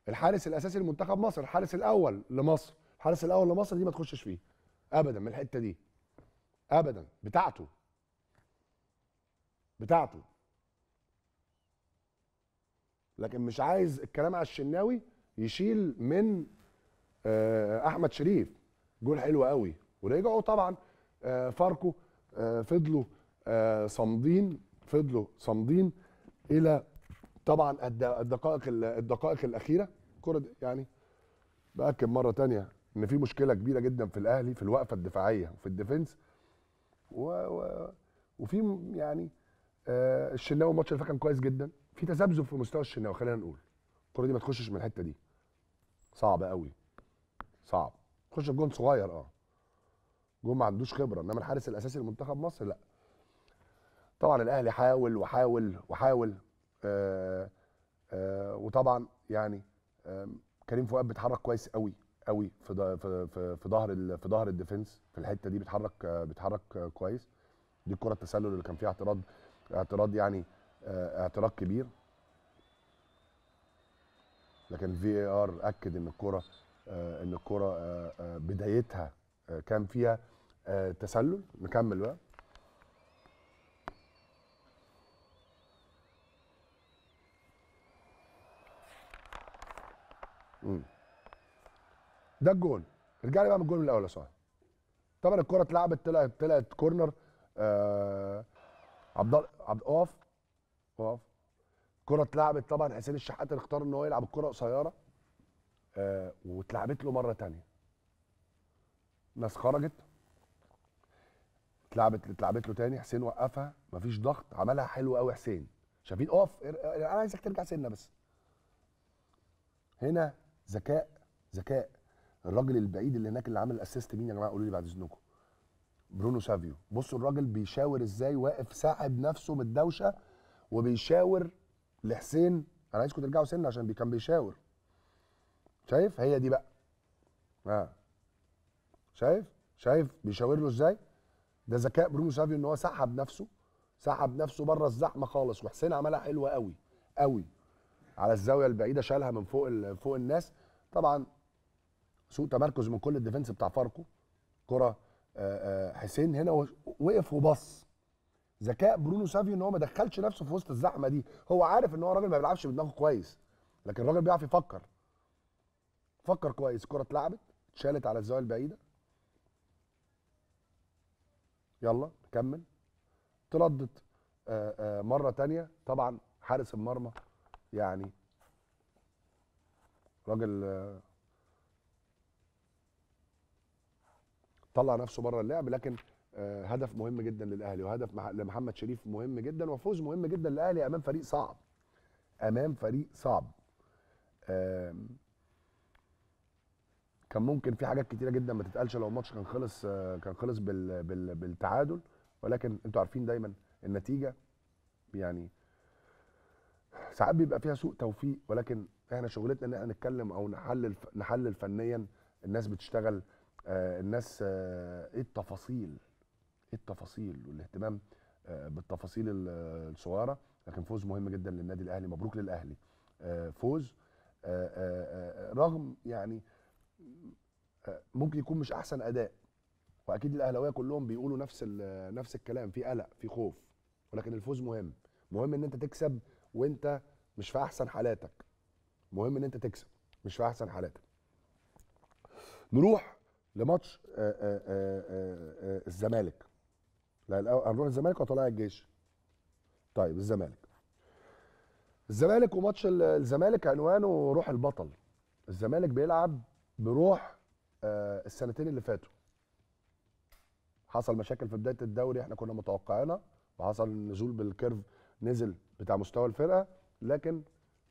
الحارس الاساسي لمنتخب مصر الحارس الاول لمصر الحارس الاول لمصر دي ما تخشش فيه ابدا من الحته دي ابدا بتاعته بتاعته لكن مش عايز الكلام على الشناوي يشيل من آه، احمد شريف جول حلو قوي ورجعوا طبعا آه، فاركو آه، فضلوا صامدين فضلوا صامدين الى طبعا الدقائق الدقائق الاخيره كره يعني باكد مره تانية ان في مشكله كبيره جدا في الاهلي في الوقفه الدفاعيه وفي الديفنس و... و... وفي يعني الشناوي الماتش اللي فات كان كويس جدا في تذبذب في مستوى الشناوي خلينا نقول الكره دي ما تخشش من الحته دي صعب قوي صعب تخش في جون صغير اه جون ما عندوش خبره انما الحارس الاساسي لمنتخب مصر لا طبعا الاهلي حاول وحاول وحاول آآ آه، آآ آه، وطبعا يعني كريم فؤاد بيتحرك كويس قوي قوي في في في في ظهر في ظهر الديفنس في الحته دي بيتحرك آه، بيتحرك كويس دي الكره التسلل اللي كان فيها اعتراض اعتراض يعني آه، اعتراض كبير لكن في اي ار اكد ان الكره آه، ان الكره آه، بدايتها كان فيها تسلل نكمل بقى ده الجون ارجع لي بقى من الجون الاول يا صاحبي طبعا الكره اتلعبت طلعت طلعت كورنر آه عبد الله عبد اقف واقف كرة اتلعبت طبعا حسين الشحات اختار ان هو يلعب الكره قصيره آه واتلعبت له مره ثانيه ناس خرجت اتلعبت اتلعبت له تاني حسين وقفها مفيش ضغط عملها حلو قوي حسين شايفين اقف انا عايزك ترجع سنه بس هنا ذكاء ذكاء الراجل البعيد اللي هناك اللي عامل الاسيست مين يا جماعه قولوا لي بعد اذنكم برونو سافيو بصوا الراجل بيشاور ازاي واقف ساحب نفسه من الدوشه وبيشاور لحسين انا عايزكم ترجعوا سنة عشان بي كان بيشاور شايف هي دي بقى اه شايف شايف بيشاور له ازاي ده ذكاء برونو سافيو ان هو سحب نفسه سحب نفسه بره الزحمه خالص وحسين عملها حلوه قوي قوي على الزاويه البعيده شالها من فوق فوق الناس طبعا سوء تمركز من كل الديفنس بتاع فاركو كره آه، آه، حسين هنا وقف وبص ذكاء برونو سافيو ان هو ما دخلش نفسه في وسط الزحمه دي هو عارف ان هو راجل ما بيلعبش بدماغه كويس لكن الراجل بيعرف يفكر فكر كويس كرة اتلعبت اتشالت على الزاويه البعيده يلا نكمل تردت آه، آه، مره تانية طبعا حارس المرمى يعني راجل آه، طلع نفسه بره اللعب لكن آه، هدف مهم جدا للاهلي وهدف لمحمد شريف مهم جدا وفوز مهم جدا للاهلي امام فريق صعب امام فريق صعب كان ممكن في حاجات كتيره جدا ما تتقالش لو الماتش كان خلص آه، كان خلص بال بال بالتعادل ولكن انتوا عارفين دايما النتيجه يعني ساعات بيبقى فيها سوء توفيق ولكن احنا شغلتنا ان احنا نتكلم او نحلل نحلل فنيا الناس بتشتغل آه، الناس ايه التفاصيل التفاصيل والاهتمام آه، بالتفاصيل الصغيره لكن فوز مهم جدا للنادي الاهلي مبروك للاهلي آه، فوز آه، رغم يعني ممكن يكون مش احسن اداء واكيد الاهلاويه كلهم بيقولوا نفس نفس الكلام في قلق في خوف ولكن الفوز مهم مهم ان انت تكسب وانت مش في احسن حالاتك مهم ان انت تكسب مش في احسن حالاتك نروح لماتش الزمالك لا الأول هنروح الزمالك وطلع الجيش طيب الزمالك الزمالك وماتش الزمالك عنوانه روح البطل الزمالك بيلعب بروح آه السنتين اللي فاتوا حصل مشاكل في بدايه الدوري احنا كنا متوقعينها وحصل نزول بالكيرف نزل بتاع مستوى الفرقه لكن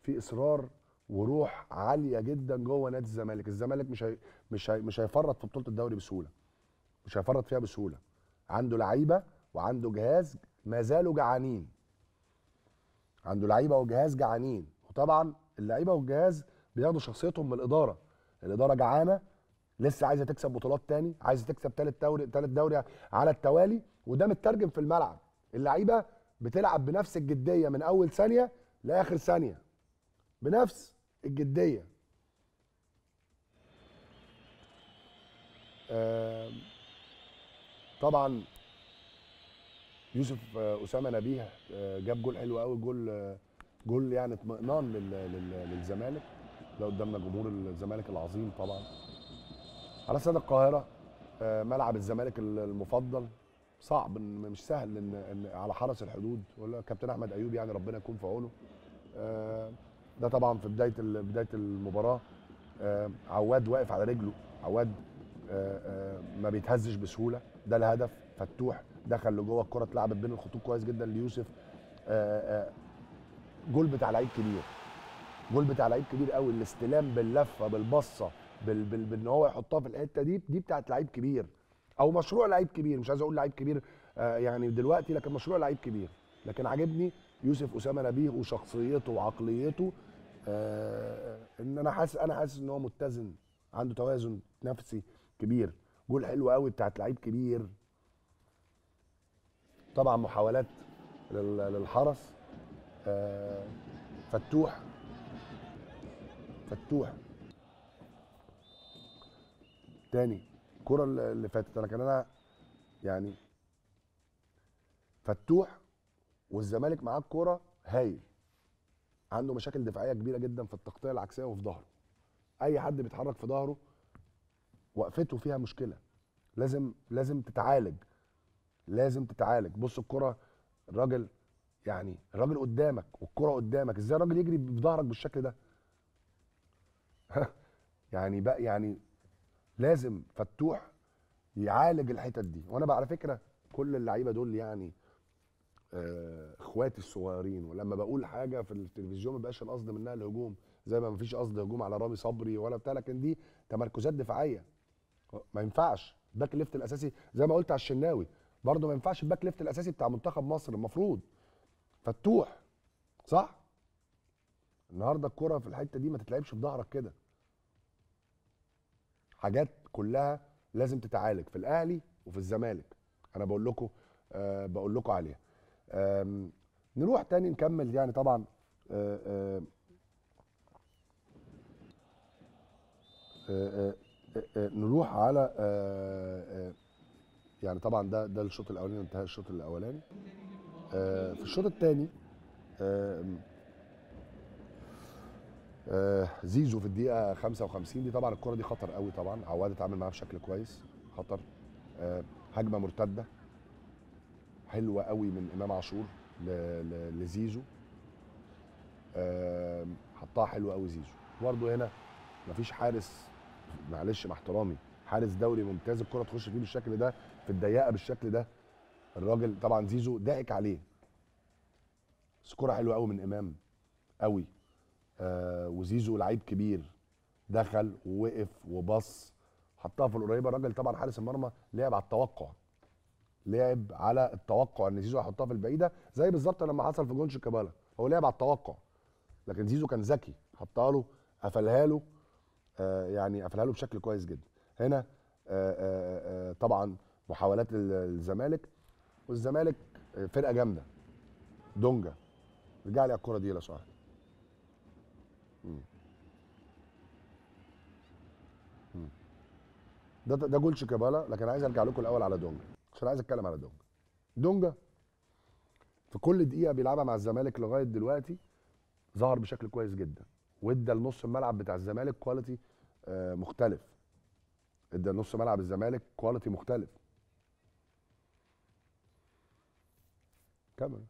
في اصرار وروح عاليه جدا جوه نادي الزمالك الزمالك مش هي... مش هي... مش هيفرط في بطوله الدوري بسهوله مش هيفرط فيها بسهوله عنده لعيبه وعنده جهاز ما زالوا جعانين عنده لعيبه وجهاز جعانين وطبعا اللعيبه والجهاز بياخدوا شخصيتهم من الاداره الاداره جعانه لسه عايزه تكسب بطولات تاني عايزه تكسب ثالث دوري ثالث دوري على التوالي وده مترجم في الملعب اللعيبه بتلعب بنفس الجديه من اول ثانيه لاخر ثانيه بنفس الجديه أه طبعا يوسف آه، اسامه نبيه آه، جاب جول حلو قوي جول آه، جول يعني اطمئنان للزمالك ده قدامنا جمهور الزمالك العظيم طبعا على استاد القاهره ملعب الزمالك المفضل صعب مش سهل ان, إن على حرس الحدود ولا كابتن احمد ايوب يعني ربنا يكون في عونه ده طبعا في بدايه بدايه المباراه عواد واقف على رجله عواد آه، آه، ما بيتهزش بسهوله ده الهدف فتوح دخل لجوه الكره اتلعبت بين الخطوط كويس جدا ليوسف آه، جول بتاع لعيب كبير جول بتاع لعيب كبير قوي الاستلام باللفه بالبصه بال بال بان هو يحطها في الحته دي دي بتاعت لعيب كبير او مشروع لعيب كبير مش عايز اقول لعيب كبير يعني دلوقتي لكن مشروع لعيب كبير لكن عاجبني يوسف اسامه نبيه وشخصيته وعقليته ان انا حاسس انا حاسس ان هو متزن عنده توازن نفسي كبير جول حلو قوي بتاعت لعيب كبير طبعا محاولات للحرس آه، فتوح فتوح تاني الكره اللي فاتت انا كان انا يعني فتوح والزمالك معاه الكوره هايل عنده مشاكل دفاعيه كبيره جدا في التغطيه العكسيه وفي ظهره اي حد بيتحرك في ظهره وقفته فيها مشكله لازم لازم تتعالج لازم تتعالج بص الكره الراجل يعني الراجل قدامك والكره قدامك ازاي الراجل يجري بظهرك بالشكل ده يعني بقى يعني لازم فتوح يعالج الحتت دي وانا على فكره كل اللعيبه دول يعني آه، اخواتي الصغيرين ولما بقول حاجه في التلفزيون ما بقاش القصد منها الهجوم زي ما مفيش قصد هجوم على رامي صبري ولا بتاع لكن دي تمركزات دفاعيه ما ينفعش الباك ليفت الاساسي زي ما قلت على الشناوي برضه ما ينفعش الباك ليفت الاساسي بتاع منتخب مصر المفروض فتوح صح النهارده الكره في الحته دي ما تتلعبش في ظهرك كده حاجات كلها لازم تتعالج في الاهلي وفي الزمالك انا بقول لكم أه بقول لكم عليها نروح تاني نكمل يعني طبعا أه أه, آه،, آه، آه، آه، نروح على آه، يعني طبعا ده ده الشوط الاولاني وانتهى الشوط الاولاني في الشوط الثاني زيزو في الدقيقه 55 دي طبعا الكره دي خطر قوي طبعا عواد اتعامل معاها بشكل كويس خطر هجمه مرتده حلوه قوي من امام عاشور لزيزو حطها حلوه قوي زيزو برضه هنا مفيش حارس معلش مع احترامي حارس دوري ممتاز الكره تخش فيه بالشكل ده في الضيقه بالشكل ده الراجل طبعا زيزو ضحك عليه بس كوره حلوه قوي من امام قوي آه وزيزو لعيب كبير دخل ووقف وبص حطها في القريبه الراجل طبعا حارس المرمى لعب على التوقع لعب على التوقع ان زيزو هيحطها في البعيده زي بالظبط لما حصل في جون كابالا هو لعب على التوقع لكن زيزو كان ذكي حطها له قفلها له آه، يعني قفلها له بشكل كويس جدا هنا آه، آه، طبعا محاولات الزمالك والزمالك فرقه جامده دونجا رجع لي الكره دي يا سمحت ده ده جول شيكابالا لكن عايز ارجع لكم الاول على دونجا عشان عايز اتكلم على دونجا دونجا في كل دقيقه بيلعبها مع الزمالك لغايه دلوقتي ظهر بشكل كويس جدا وادى لنص الملعب بتاع الزمالك كواليتي آه، مختلف ادى نص ملعب الزمالك كواليتي مختلف كمل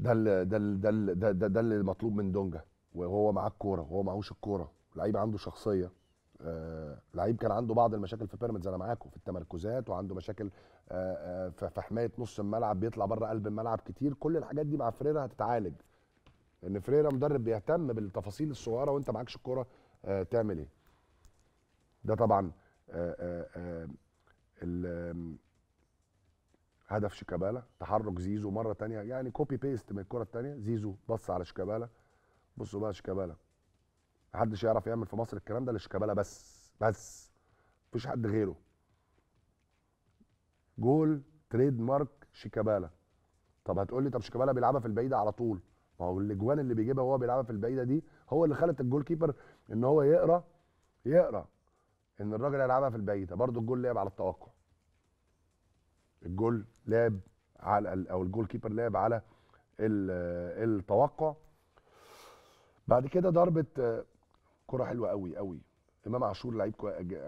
ده ال ده ال ده ده, ده, ده اللي مطلوب من دونجا وهو معاه الكوره وهو معهوش الكوره لعيب عنده شخصيه آه لعيب كان عنده بعض المشاكل في بيراميدز انا معاكم في التمركزات وعنده مشاكل آه آه في حمايه نص الملعب بيطلع بره قلب الملعب كتير كل الحاجات دي مع فريرا هتتعالج ان فريرا مدرب بيهتم بالتفاصيل الصغيره وانت معكش الكوره آه، تعمل ايه ده طبعا آه، آه، هدف شيكابالا تحرك زيزو مره تانية يعني كوبي بيست من الكره التانية زيزو بص على شيكابالا بصوا بقى شيكابالا محدش يعرف يعمل في مصر الكلام ده لشيكابالا بس بس مفيش حد غيره جول تريد مارك شيكابالا طب هتقول لي طب شيكابالا بيلعبها في البعيده على طول ما هو الاجوان اللي بيجيبها وهو بيلعبها في البعيده دي هو اللي خلت الجول كيبر ان هو يقرا يقرا ان الراجل هيلعبها في البعيده برضو الجول لعب على التوقع الجول لعب على او الجول كيبر لعب على التوقع بعد كده ضربه آه، كره حلوه قوي قوي امام عاشور لعيب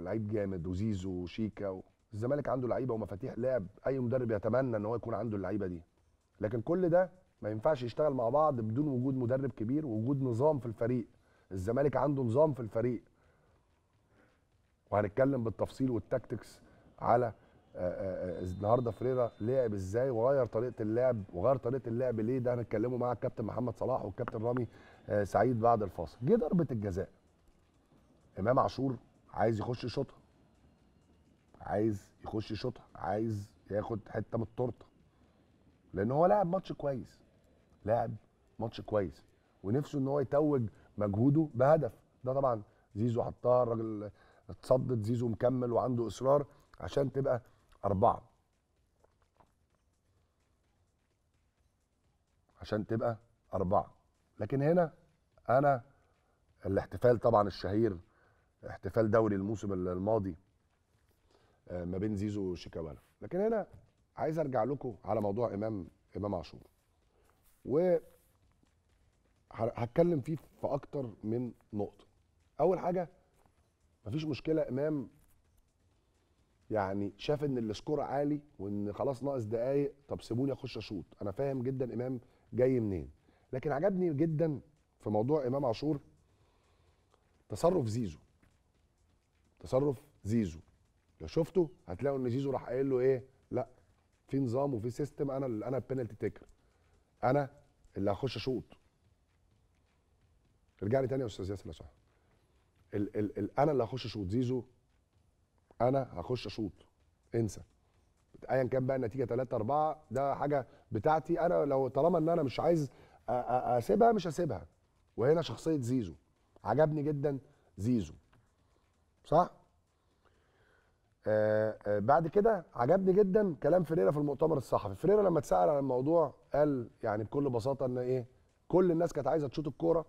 لعيب جامد وزيزو وشيكا الزمالك عنده لعيبه ومفاتيح لعب اي مدرب يتمنى ان هو يكون عنده اللعيبه دي لكن كل ده ما ينفعش يشتغل مع بعض بدون وجود مدرب كبير ووجود نظام في الفريق الزمالك عنده نظام في الفريق وهنتكلم بالتفصيل والتكتكس على آه، آه، آه، النهارده فريرا لعب ازاي وغير طريقه اللعب وغير طريقه اللعب ليه ده هنتكلمه مع الكابتن محمد صلاح والكابتن رامي سعيد بعد الفاصل جه ضربه الجزاء امام عاشور عايز يخش يشوطها عايز يخش يشوطها عايز ياخد حته من التورته لان هو لعب ماتش كويس لاعب ماتش كويس ونفسه ان هو يتوج مجهوده بهدف ده طبعا زيزو حطها الراجل اتصدت زيزو مكمل وعنده اصرار عشان تبقى اربعه عشان تبقى اربعه لكن هنا انا الاحتفال طبعا الشهير احتفال دوري الموسم الماضي آه، ما بين زيزو وشيكابالا لكن هنا عايز ارجع لكم على موضوع امام امام عاشور و هتكلم فيه في اكتر من نقطه اول حاجه مفيش مشكله امام يعني شاف ان السكور عالي وان خلاص ناقص دقايق طب سيبوني اخش اشوط انا فاهم جدا امام جاي منين لكن عجبني جدا في موضوع امام عاشور تصرف زيزو تصرف زيزو لو شفته هتلاقوا ان زيزو راح قايل له ايه لا في نظام وفي سيستم انا انا البينالتي تيكر انا اللي هخش اشوط ارجع لي تاني يا استاذ ياسر لو سمحت ال ال ال انا اللي هخش اشوط زيزو انا هخش اشوط انسى ايا كان بقى النتيجه 3 4 ده حاجه بتاعتي انا لو طالما ان انا مش عايز اسيبها مش هسيبها وهنا شخصيه زيزو عجبني جدا زيزو صح آه، آه، بعد كده عجبني جدا كلام فريرا في المؤتمر الصحفي فريرا لما اتسال على الموضوع قال يعني بكل بساطه ان ايه كل الناس كانت عايزه تشوط الكوره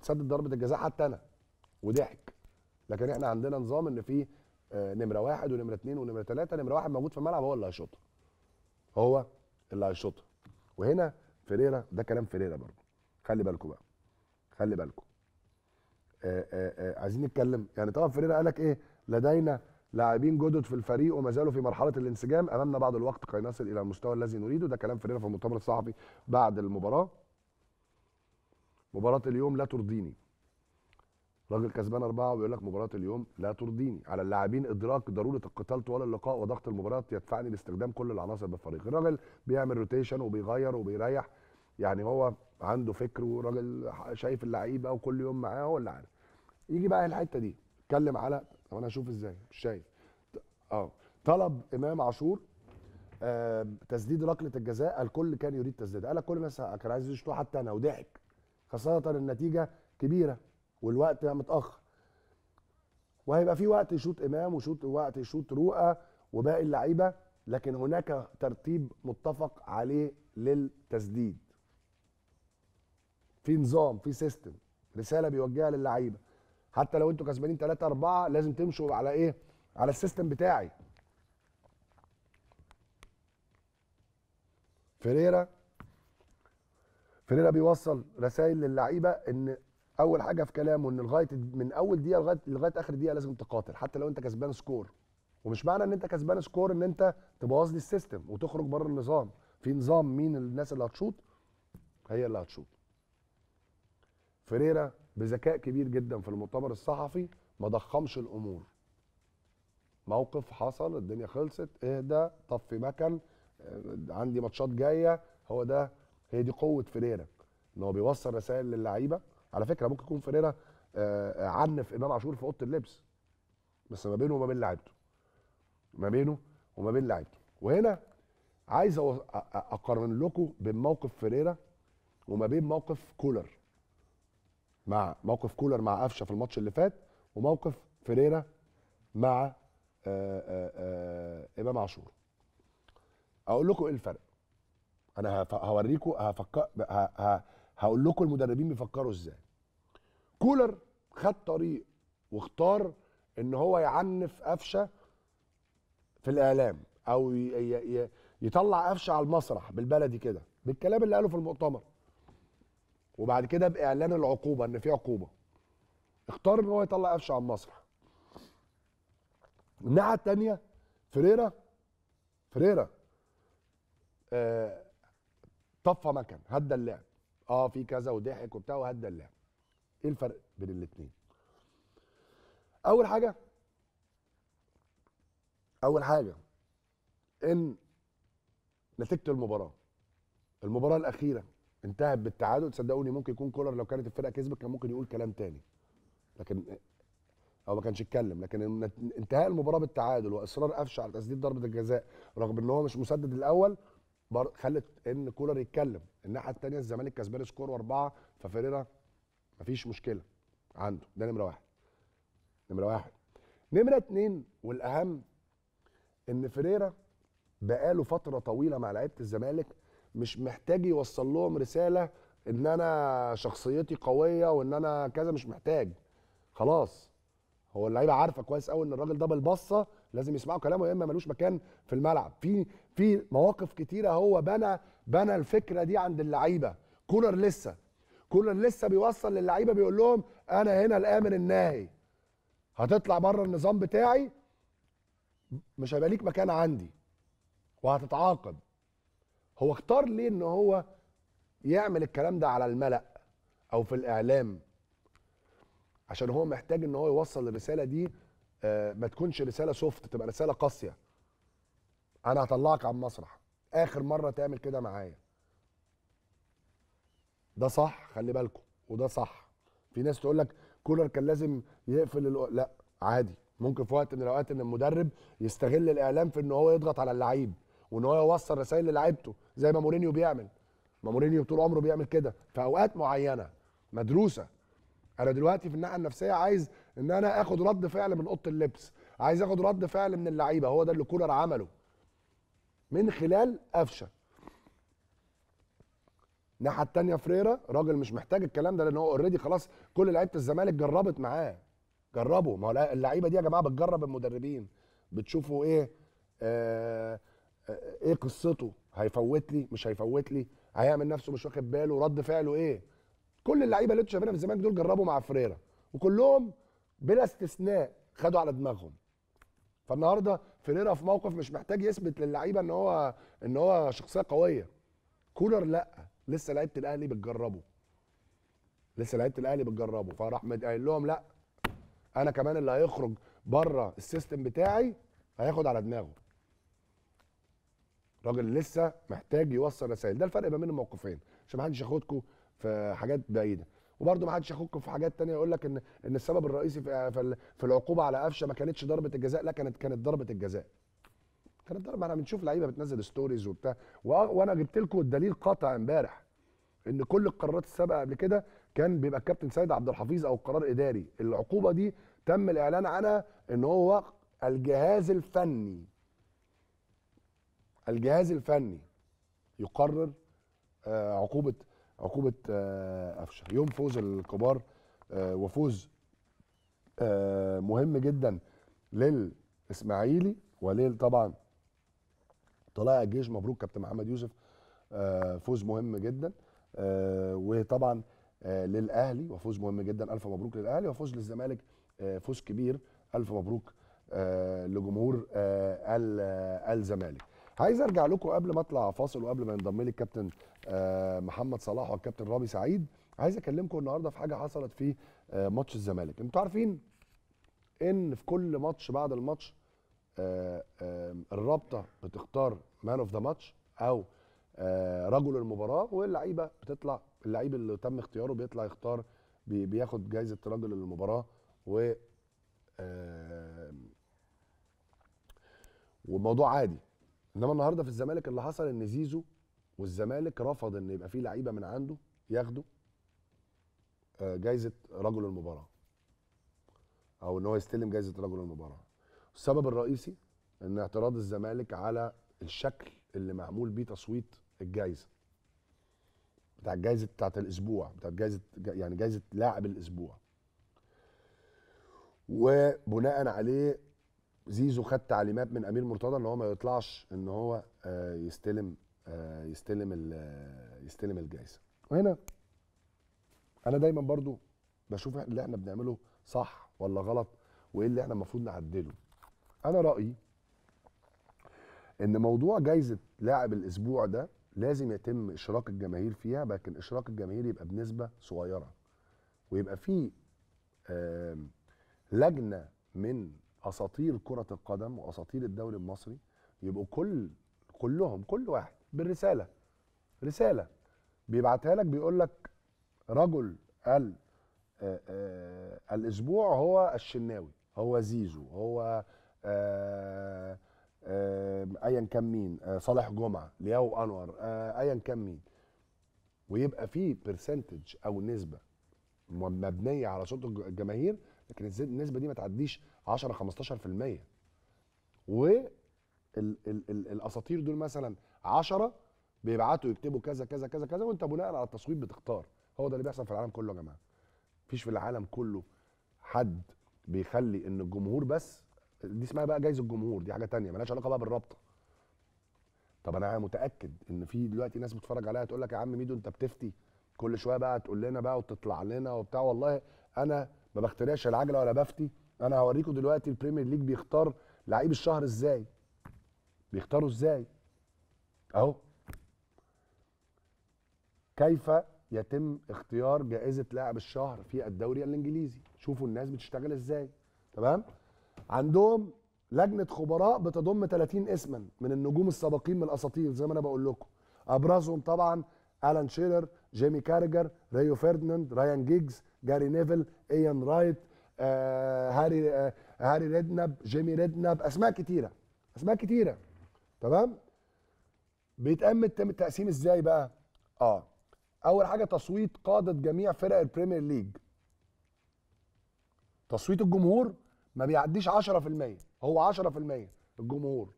تسدد ضربه الجزاء حتى انا وضحك لكن احنا عندنا نظام ان في آه، نمره واحد ونمره اثنين ونمره ثلاثه نمره واحد موجود في الملعب هو اللي هيشوطها هو اللي هيشوطها وهنا فريرا ده كلام فريرا برضه خلي بالكم بقى خلي بالكم عايزين نتكلم يعني طبعا فريرا قال لك ايه لدينا لاعبين جدد في الفريق وما زالوا في مرحله الانسجام امامنا بعض الوقت كي نصل الى المستوى الذي نريده ده كلام فريرا في المؤتمر الصحفي بعد المباراه مباراه اليوم لا ترضيني راجل كسبان أربعة ويقول لك مباراة اليوم لا ترضيني على اللاعبين إدراك ضرورة القتال طوال اللقاء وضغط المباراة يدفعني لاستخدام كل العناصر بالفريق الراجل بيعمل روتيشن وبيغير وبيريح يعني هو عنده فكر وراجل شايف اللعيبة وكل يوم معاه ولا عارف يجي بقى الحتة دي اتكلم على طب انا هشوف ازاي مش شايف اه طلب امام عاشور آه تسديد ركله الجزاء الكل كان يريد تسديدها قال لك كل الناس كان عايز يشتوه حتى انا وضحك خاصه النتيجه كبيره والوقت متاخر وهيبقى في وقت يشوط امام وشوط وقت يشوط رؤى وباقي اللعيبه لكن هناك ترتيب متفق عليه للتسديد في نظام في سيستم رساله بيوجهها للعيبه حتى لو انتوا كسبانين 3 4 لازم تمشوا على ايه على السيستم بتاعي فريرا فريرا بيوصل رسائل للعيبه ان اول حاجه في كلامه ان لغايه من اول دقيقه لغايه لغايه اخر دقيقه لازم تقاتل حتى لو انت كسبان سكور ومش معنى ان انت كسبان سكور ان انت تبوظ لي السيستم وتخرج بره النظام في نظام مين الناس اللي هتشوط هي اللي هتشوط فريرا بذكاء كبير جدا في المؤتمر الصحفي ما ضخمش الامور موقف حصل الدنيا خلصت اهدى طفي مكن آه، عندي ماتشات جايه هو ده هي دي قوه فيريرا ان هو بيوصل رسائل للعيبه على فكره ممكن يكون فيريرا آه، عنف امام عاشور في اوضه اللبس بس ما بينه وما بين لعيبته ما بينه وما بين لعيبته وهنا عايز اقارن لكم بين موقف فيريرا وما بين موقف كولر مع موقف كولر مع قفشه في الماتش اللي فات وموقف فيريرا مع آآ آه، آآ آه، آه، امام عاشور اقول لكم ايه الفرق انا هوريكم هفكر هقول لكم المدربين بيفكروا ازاي كولر خد طريق واختار ان هو يعنف قفشه في الاعلام او يطلع قفشه على المسرح بالبلدي كده بالكلام اللي قاله في المؤتمر وبعد كده باعلان العقوبه ان في عقوبه اختار ان هو يطلع قفشه على المسرح الناحيه الثانيه فريرا فريرا آه طفى مكن هدى اللعب اه في كذا وضحك وبتاع وهدى اللعب ايه الفرق بين الاثنين اول حاجه اول حاجه ان نتيجه المباراه المباراه الاخيره انتهت بالتعادل صدقوني ممكن يكون كولر لو كانت الفرقه كسبت كان ممكن يقول كلام تاني لكن او ما كانش اتكلم لكن انتهاء المباراه بالتعادل واصرار قفشه على تسديد ضربه الجزاء رغم ان هو مش مسدد الاول خلت ان كولر يتكلم الناحيه الثانيه الزمالك كسبان سكور واربعه ففريرا مفيش مشكله عنده ده نمره واحد نمره واحد نمره اتنين والاهم ان فريرا بقاله فتره طويله مع لعيبه الزمالك مش محتاج يوصل لهم رساله ان انا شخصيتي قويه وان انا كذا مش محتاج خلاص هو اللعيبه عارفه كويس قوي ان الراجل ده بالبصه لازم يسمعوا كلامه يا اما ملوش مكان في الملعب في في مواقف كتيره هو بنى بنى الفكره دي عند اللعيبه كولر لسه كولر لسه بيوصل للعيبه بيقول لهم انا هنا الامر الناهي هتطلع بره النظام بتاعي مش هيبقى ليك مكان عندي وهتتعاقب هو اختار ليه ان هو يعمل الكلام ده على الملأ او في الاعلام عشان هو محتاج ان هو يوصل الرساله دي آه، ما تكونش رساله سوفت تبقى رساله قاسيه انا هطلعك على المسرح اخر مره تعمل كده معايا ده صح خلي بالكم وده صح في ناس تقول لك كولر كان لازم يقفل الو... لا عادي ممكن في وقت من الاوقات ان المدرب يستغل الاعلام في ان هو يضغط على اللعيب وان هو يوصل رسائل للاعيبته زي ما مورينيو بيعمل ما مورينيو طول عمره بيعمل كده في اوقات معينه مدروسه انا دلوقتي في الناحيه النفسيه عايز ان انا اخد رد فعل من اوضه اللبس عايز اخد رد فعل من اللعيبه هو ده اللي كولر عمله من خلال قفشه الناحيه الثانيه فريرا راجل مش محتاج الكلام ده لان هو اوريدي خلاص كل لعيبه الزمالك جربت معاه جربوا ما هو اللعيبه دي يا جماعه بتجرب المدربين بتشوفوا ايه آه ايه قصته هيفوت لي مش هيفوت لي هيعمل نفسه مش واخد باله رد فعله ايه كل اللعيبه اللي انتوا شايفينها في الزمالك دول جربوا مع فريرة وكلهم بلا استثناء خدوا على دماغهم فالنهارده فريرة في موقف مش محتاج يثبت للعيبه ان هو ان هو شخصيه قويه كولر لا لسه لعيبه الاهلي بتجربه لسه لعيبه الاهلي بتجربه فراح قايل لهم لا انا كمان اللي هيخرج بره السيستم بتاعي هياخد على دماغه راجل لسه محتاج يوصل رسائل ده الفرق ما بين الموقفين عشان ما حدش ياخدكم في حاجات بعيده وبرده ما حدش ياخدكم في حاجات تانية يقول لك ان ان السبب الرئيسي في في العقوبه على قفشه ما كانتش ضربه الجزاء لا كانت كانت ضربه الجزاء كانت ضربه احنا بنشوف لعيبه بتنزل ستوريز وبتاع وانا جبت لكم الدليل قاطع امبارح ان كل القرارات السابقه قبل كده كان بيبقى الكابتن سيد عبد الحفيظ او قرار اداري العقوبه دي تم الاعلان عنها ان هو الجهاز الفني الجهاز الفني يقرر آه، عقوبه عقوبه قفشه آه، يوم فوز الكبار آه، وفوز مهم جدا للاسماعيلي وليل طبعا طلائع الجيش مبروك كابتن محمد يوسف فوز مهم جدا وطبعا للاهلي وفوز مهم جدا الف مبروك للاهلي وفوز للزمالك فوز كبير الف مبروك لجمهور الزمالك عايز ارجع لكم قبل ما اطلع فاصل وقبل ما ينضم لي الكابتن آه، محمد صلاح والكابتن رامي سعيد عايز اكلمكم النهارده في حاجه حصلت في آه، ماتش الزمالك انتوا عارفين ان في كل ماتش بعد الماتش آه، الرابطه بتختار مان اوف ذا ماتش او رجل المباراه واللعيبه بتطلع اللعيب اللي تم اختياره بيطلع يختار بياخد جايزه رجل المباراه و وموضوع عادي انما النهارده في الزمالك اللي حصل ان زيزو والزمالك رفض ان يبقى فيه لعيبه من عنده ياخدوا آه، جايزه رجل المباراه او ان هو يستلم جايزه رجل المباراه السبب الرئيسي ان اعتراض الزمالك على الشكل اللي معمول بيه تصويت الجايزه بتاع الجايزه بتاعت الاسبوع بتاعه جايزه يعني جايزه لاعب الاسبوع وبناء عليه زيزو خد تعليمات من امير مرتضى ان هو ما يطلعش ان هو آه، يستلم آه، يستلم آه، يستلم الجائزه وهنا انا دايما برضو بشوف اللي احنا بنعمله صح ولا غلط وايه اللي احنا المفروض نعدله انا رايي ان موضوع جائزه لاعب الاسبوع ده لازم يتم اشراك الجماهير فيها لكن اشراك الجماهير يبقى بنسبه صغيره ويبقى في لجنه من اساطير كره القدم واساطير الدوري المصري يبقوا كل كلهم كل واحد بالرساله رساله بيبعتها لك بيقول لك رجل ال آآ آه، آآ آه، الاسبوع هو الشناوي هو زيزو هو آه، ايا كان مين صالح جمعه لياو انور ايا كان مين ويبقى في برسنتج او نسبه مبنيه على صوت الجماهير لكن النسبه دي ما تعديش 10 15% والاساطير دول مثلا 10 بيبعتوا يكتبوا كذا كذا كذا كذا وانت بناء على التصويت بتختار هو ده اللي بيحصل في العالم كله يا جماعه مفيش في العالم كله حد بيخلي ان الجمهور بس دي اسمها بقى جايزه الجمهور دي حاجه تانية مالهاش علاقه بقى بالرابطه طب انا متاكد ان في دلوقتي ناس بتتفرج عليها تقول لك يا عم ميدو انت بتفتي كل شويه بقى تقول لنا بقى وتطلع لنا وبتاع والله انا ما بخترعش العجله ولا بفتي انا هوريكم دلوقتي البريمير ليج بيختار لعيب الشهر ازاي بيختاروا ازاي اهو كيف يتم اختيار جائزه لاعب الشهر في الدوري الانجليزي شوفوا الناس بتشتغل ازاي تمام عندهم لجنه خبراء بتضم 30 اسما من النجوم السابقين من الاساطير زي ما انا بقول لكم ابرزهم طبعا الان شيلر جيمي كارجر ريو فيرديناند رايان جيجز جاري نيفل ايان رايت آه، هاري آه، هاري ريدناب جيمي ريدناب اسماء كتيره اسماء كتيره تمام بيتم التقسيم ازاي بقى اه اول حاجه تصويت قاده جميع فرق البريمير ليج تصويت الجمهور ما بيعديش 10% هو 10% الجمهور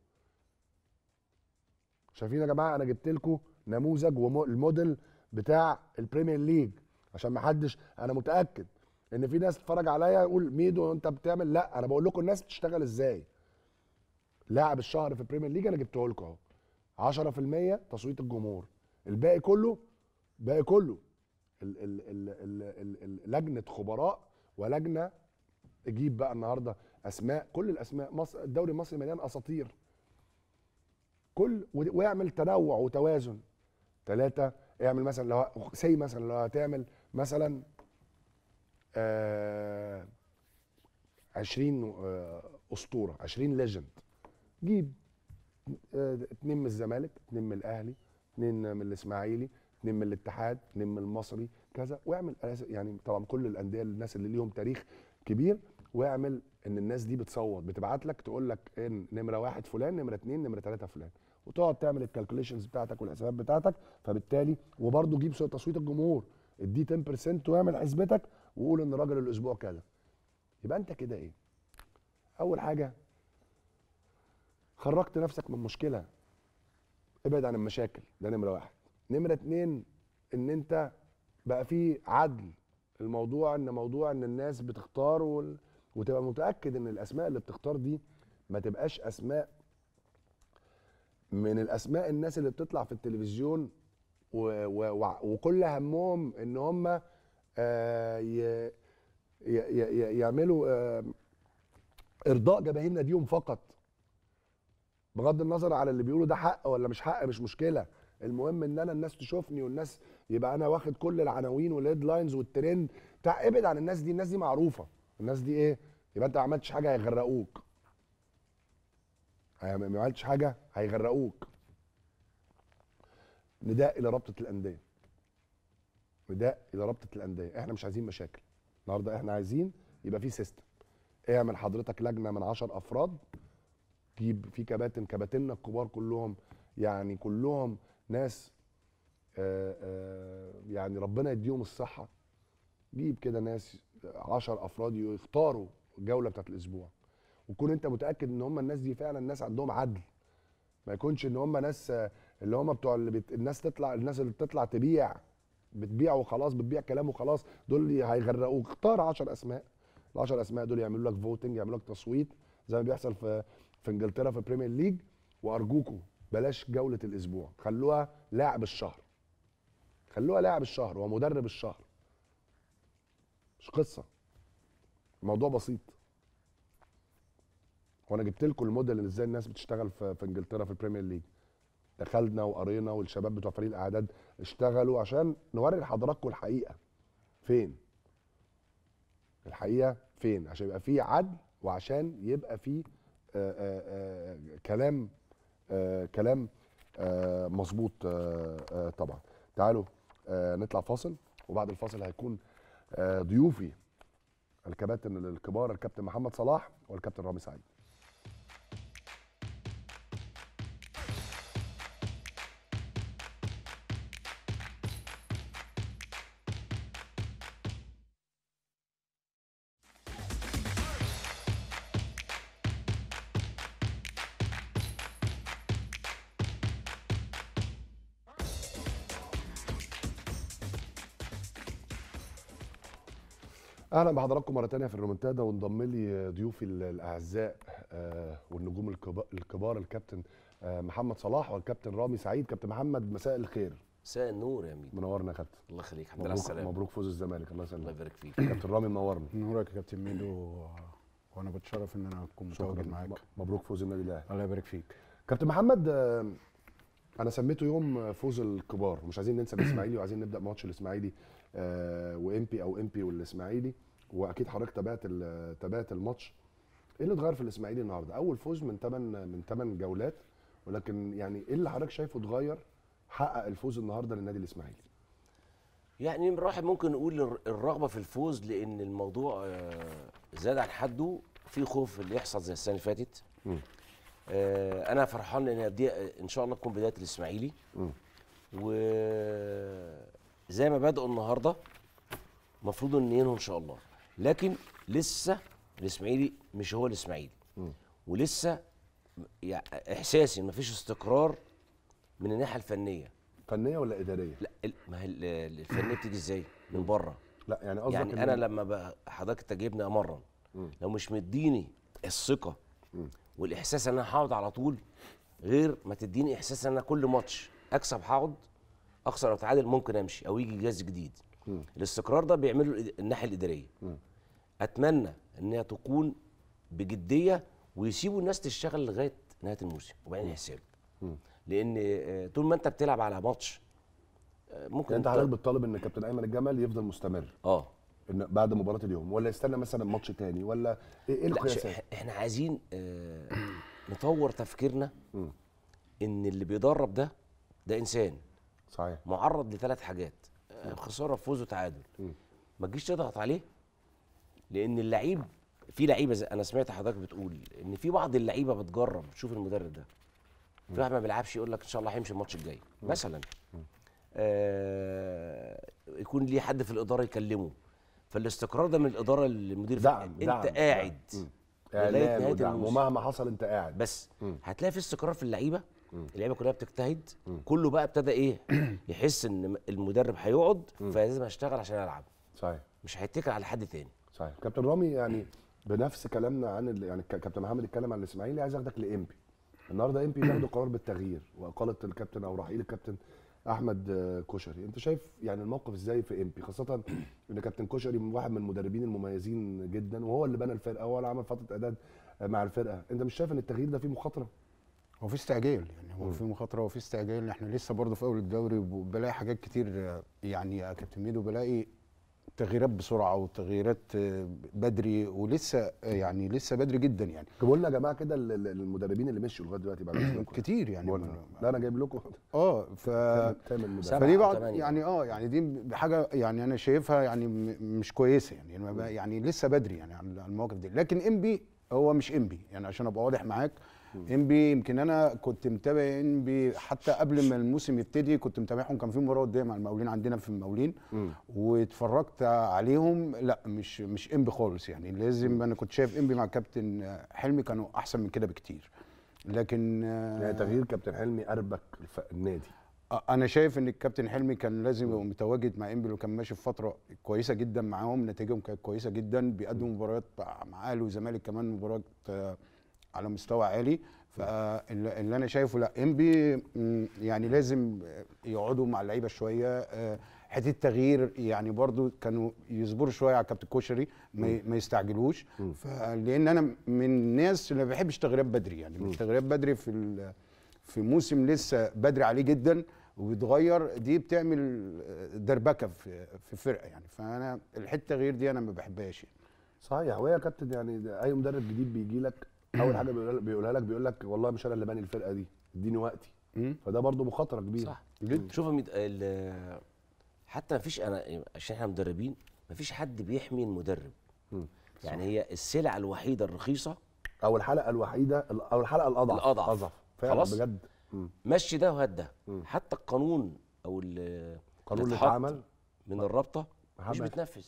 شايفين يا جماعه انا جبت لكم نموذج والموديل بتاع البريمير ليج عشان ما حدش انا متاكد لان في ناس تتفرج عليا يقول ميدو انت بتعمل لا انا بقول لكم الناس بتشتغل ازاي لاعب الشهر في البريمير ليج انا جبته لكم اهو 10% تصويت الجمهور الباقي كله باقي كله ال ال ال ال ال ال لجنه خبراء ولجنه اجيب بقى النهارده اسماء كل الاسماء مصر الدوري المصري مليان اساطير كل ويعمل تنوع وتوازن ثلاثه اعمل مثلا لو سي مثلا لو هتعمل مثلا 20 آه، آه، اسطوره 20 ليجند جيب آه، اتنين من الزمالك اتنين من الاهلي اتنين من الاسماعيلي اتنين من الاتحاد اتنين من المصري كذا واعمل يعني طبعا كل الانديه الناس اللي ليهم تاريخ كبير واعمل ان الناس دي بتصوت بتبعت لك تقول لك ان نمره واحد فلان نمره اتنين نمره ثلاثه فلان وتقعد تعمل الكالكوليشنز بتاعتك والحسابات بتاعتك فبالتالي وبرده جيب تصويت الجمهور اديه 10% واعمل حسبتك وقول ان راجل الاسبوع كذا يبقى انت كده ايه اول حاجه خرجت نفسك من مشكله ابعد عن المشاكل ده نمره واحد نمره اتنين ان انت بقى في عدل الموضوع ان موضوع ان الناس بتختار وال... وتبقى متاكد ان الاسماء اللي بتختار دي ما تبقاش اسماء من الاسماء الناس اللي بتطلع في التلفزيون و... و... و... وكل همهم ان هم آه، يعملوا آه، ارضاء جماهير ناديهم فقط بغض النظر على اللي بيقولوا ده حق ولا مش حق مش مشكله المهم ان انا الناس تشوفني والناس يبقى انا واخد كل العناوين والهيد لاينز والترند بتاع ابعد عن الناس دي الناس دي معروفه الناس دي ايه يبقى انت ما عملتش حاجه هيغرقوك ما عملتش حاجه هيغرقوك نداء الى رابطه الانديه وده الى رابطه الانديه احنا مش عايزين مشاكل النهارده احنا عايزين يبقى في سيستم اعمل حضرتك لجنه من 10 افراد تجيب في كباتن كباتننا الكبار كلهم يعني كلهم ناس آآ آه، آآ آه، يعني ربنا يديهم الصحه جيب كده ناس 10 افراد يختاروا الجوله بتاعت الاسبوع وكون انت متاكد ان هم الناس دي فعلا ناس عندهم عدل ما يكونش ان هم ناس آه، اللي هم بتوع اللي بت... الناس تطلع الناس اللي بتطلع تبيع بتبيع وخلاص بتبيع كلام وخلاص دول اللي هيغرقوك اختار 10 اسماء ال 10 اسماء دول يعملوا لك فوتنج يعملوا لك تصويت زي ما بيحصل في في انجلترا في البريمير ليج وارجوكوا بلاش جوله الاسبوع خلوها لاعب الشهر خلوها لاعب الشهر ومدرب الشهر مش قصه الموضوع بسيط وانا جبت لكم الموديل ازاي الناس بتشتغل في انجلترا في البريمير ليج دخلنا وقرينا والشباب بتوع فريق الاعداد اشتغلوا عشان نوري لحضراتكم الحقيقه فين الحقيقه فين عشان يبقى في عدل وعشان يبقى في آآ آه، آه، آه، كلام آآ كلام مظبوط طبعا تعالوا نطلع فاصل وبعد الفاصل هيكون ضيوفي الكباتن الكبار الكابتن محمد صلاح والكابتن رامي سعيد اهلا بحضراتكم مره تانية في الرومنتادا وانضم لي ضيوفي الاعزاء آه، والنجوم الكبار الكابتن آه، محمد صلاح والكابتن رامي سعيد كابتن محمد مساء الخير مساء النور يا ميدو منورنا يا كابتن الله يخليك الحمد لله على السلامه مبروك فوز الزمالك الله يسلمك الله يبارك فيك كابتن رامي منورنا منورك يا كابتن ميدو وانا بتشرف ان انا اكون متواجد معاك مبروك فوز النادي الاهلي الله يبارك فيك كابتن محمد آه، انا سميته يوم فوز الكبار مش عايزين ننسى الاسماعيلي وعايزين نبدا ماتش الاسماعيلي وامبي او امبي والاسماعيلي واكيد حضرتك تابعت تابعت الماتش ايه اللي اتغير في الاسماعيلي النهارده اول فوز من 8 من 8 جولات ولكن يعني ايه اللي حضرتك شايفه اتغير حقق الفوز النهارده للنادي الاسماعيلي يعني نمره ممكن نقول الرغبه في الفوز لان الموضوع آه، زاد عن حده في خوف اللي يحصل زي السنه اللي فاتت آه، انا فرحان ان دي آه، ان شاء الله تكون بدايه الاسماعيلي و زي ما بداوا النهارده المفروض ان ينهوا ان شاء الله لكن لسه الاسماعيلي مش هو الاسماعيلي ولسه يعني احساسي مفيش استقرار من الناحيه الفنيه فنيه ولا اداريه لا ما هي الفنيه بتيجي ازاي من بره لا يعني قصدك يعني انا لما حضرتك تجيبني امرن لو مش مديني الثقه والاحساس ان انا هقعد على طول غير ما تديني احساس ان انا كل ماتش اكسب هقعد اخسر او اتعادل ممكن امشي او يجي جهاز جديد الاستقرار ده بيعمله الناحيه الاداريه اتمنى انها تكون بجديه ويسيبوا الناس تشتغل لغايه نهايه الموسم وبعدين يحسبوا لان آه، طول ما انت بتلعب على ماتش آه، ممكن يعني انت حضرتك بتطالب ان كابتن ايمن الجمل يفضل مستمر اه إن بعد مباراه اليوم ولا يستنى مثلا ماتش تاني ولا ايه, إيه القياسات؟ احنا عايزين آه نطور تفكيرنا ان اللي بيدرب ده ده انسان صحيح معرض لثلاث حاجات آه، خساره فوز وتعادل ما تجيش تضغط عليه لان اللعيب في لعيبه انا سمعت حضرتك بتقول ان في بعض اللعيبه بتجرب تشوف المدرب ده في واحد ما بيلعبش يقول لك ان شاء الله هيمشي الماتش الجاي مثلا آه يكون ليه حد في الاداره يكلمه فالاستقرار ده من الاداره للمدير دعم انت دعم قاعد لغايه نهايه الموسم ومهما حصل انت قاعد بس مم. هتلاقي في استقرار في اللعيبه اللعيبه كلها بتجتهد كله بقى ابتدى ايه يحس ان المدرب هيقعد فلازم اشتغل عشان العب صحيح مش هيتكل على حد تاني صحيح كابتن رامي يعني بنفس كلامنا عن ال... يعني كابتن محمد اتكلم عن الاسماعيلي عايز اخدك لامبي النهارده امبي بياخدوا قرار بالتغيير واقاله الكابتن او رحيل الكابتن احمد كشري انت شايف يعني الموقف ازاي في امبي خاصه ان كابتن كشري واحد من المدربين المميزين جدا وهو اللي بنى الفرقه وهو اللي عمل فتره اعداد مع الفرقه انت مش شايف ان التغيير ده فيه مخاطره هو في استعجال يعني هو في مخاطره وفي استعجال احنا لسه برضه في اول الدوري وبلاقي حاجات كتير يعني يا كابتن ميدو بلاقي تغييرات بسرعه وتغييرات آه، بدري ولسه آه، يعني لسه بدري جدا يعني طب قلنا يا جماعه كده المدربين اللي مشوا لغايه دلوقتي بعد كتير يعني لا انا جايب لكم اه ف فدي بعض يعني اه يعني دي حاجه يعني انا شايفها يعني مش كويسه يعني يعني لسه بدري يعني على المواقف دي لكن انبي هو مش انبي يعني عشان ابقى واضح معاك ام بي يمكن انا كنت متابع ام بي حتى قبل ما الموسم يبتدي كنت متابعهم كان في مباراه قدام المقاولين عندنا في المقاولين واتفرجت عليهم لا مش مش ام بي خالص يعني لازم انا كنت شايف ام بي مع كابتن حلمي كانوا احسن من كده بكتير لكن آه، يعني تغيير كابتن حلمي اربك النادي انا شايف ان الكابتن حلمي كان لازم يبقى متواجد مع امبل وكان ماشي في فتره كويسه جدا معاهم نتائجهم كانت كويسه جدا بيقدموا مباريات مع اهلي وزمالك كمان مباراه آه، على مستوى عالي فاللي انا شايفه لا انبي يعني لازم يقعدوا مع اللعيبه شويه آه، حته التغيير يعني برضو كانوا يصبروا شويه على كابتن كشري ما, يستعجلوش لان انا من الناس اللي ما بحبش تغييرات بدري يعني مم. التغييرات بدري في في موسم لسه بدري عليه جدا وبيتغير دي بتعمل دربكه في في فرقه يعني فانا الحته التغيير دي انا ما بحبهاش يعني. صحيح وهي يا كابتن يعني اي مدرب جديد بيجي لك اول حاجه بيقولها لك بيقول لك والله مش انا اللي باني الفرقه دي اديني وقتي فده برضه مخاطره كبيره صح جدا شوف حتى ما فيش انا عشان احنا مدربين ما فيش حد بيحمي المدرب يعني هي السلعه الوحيده الرخيصه او الحلقه الوحيده او الحلقه الاضعف الاضعف اضعف خلاص بجد مشي ده وهات ده حتى القانون او القانون اللي اتعمل من الرابطه مش بتنفذ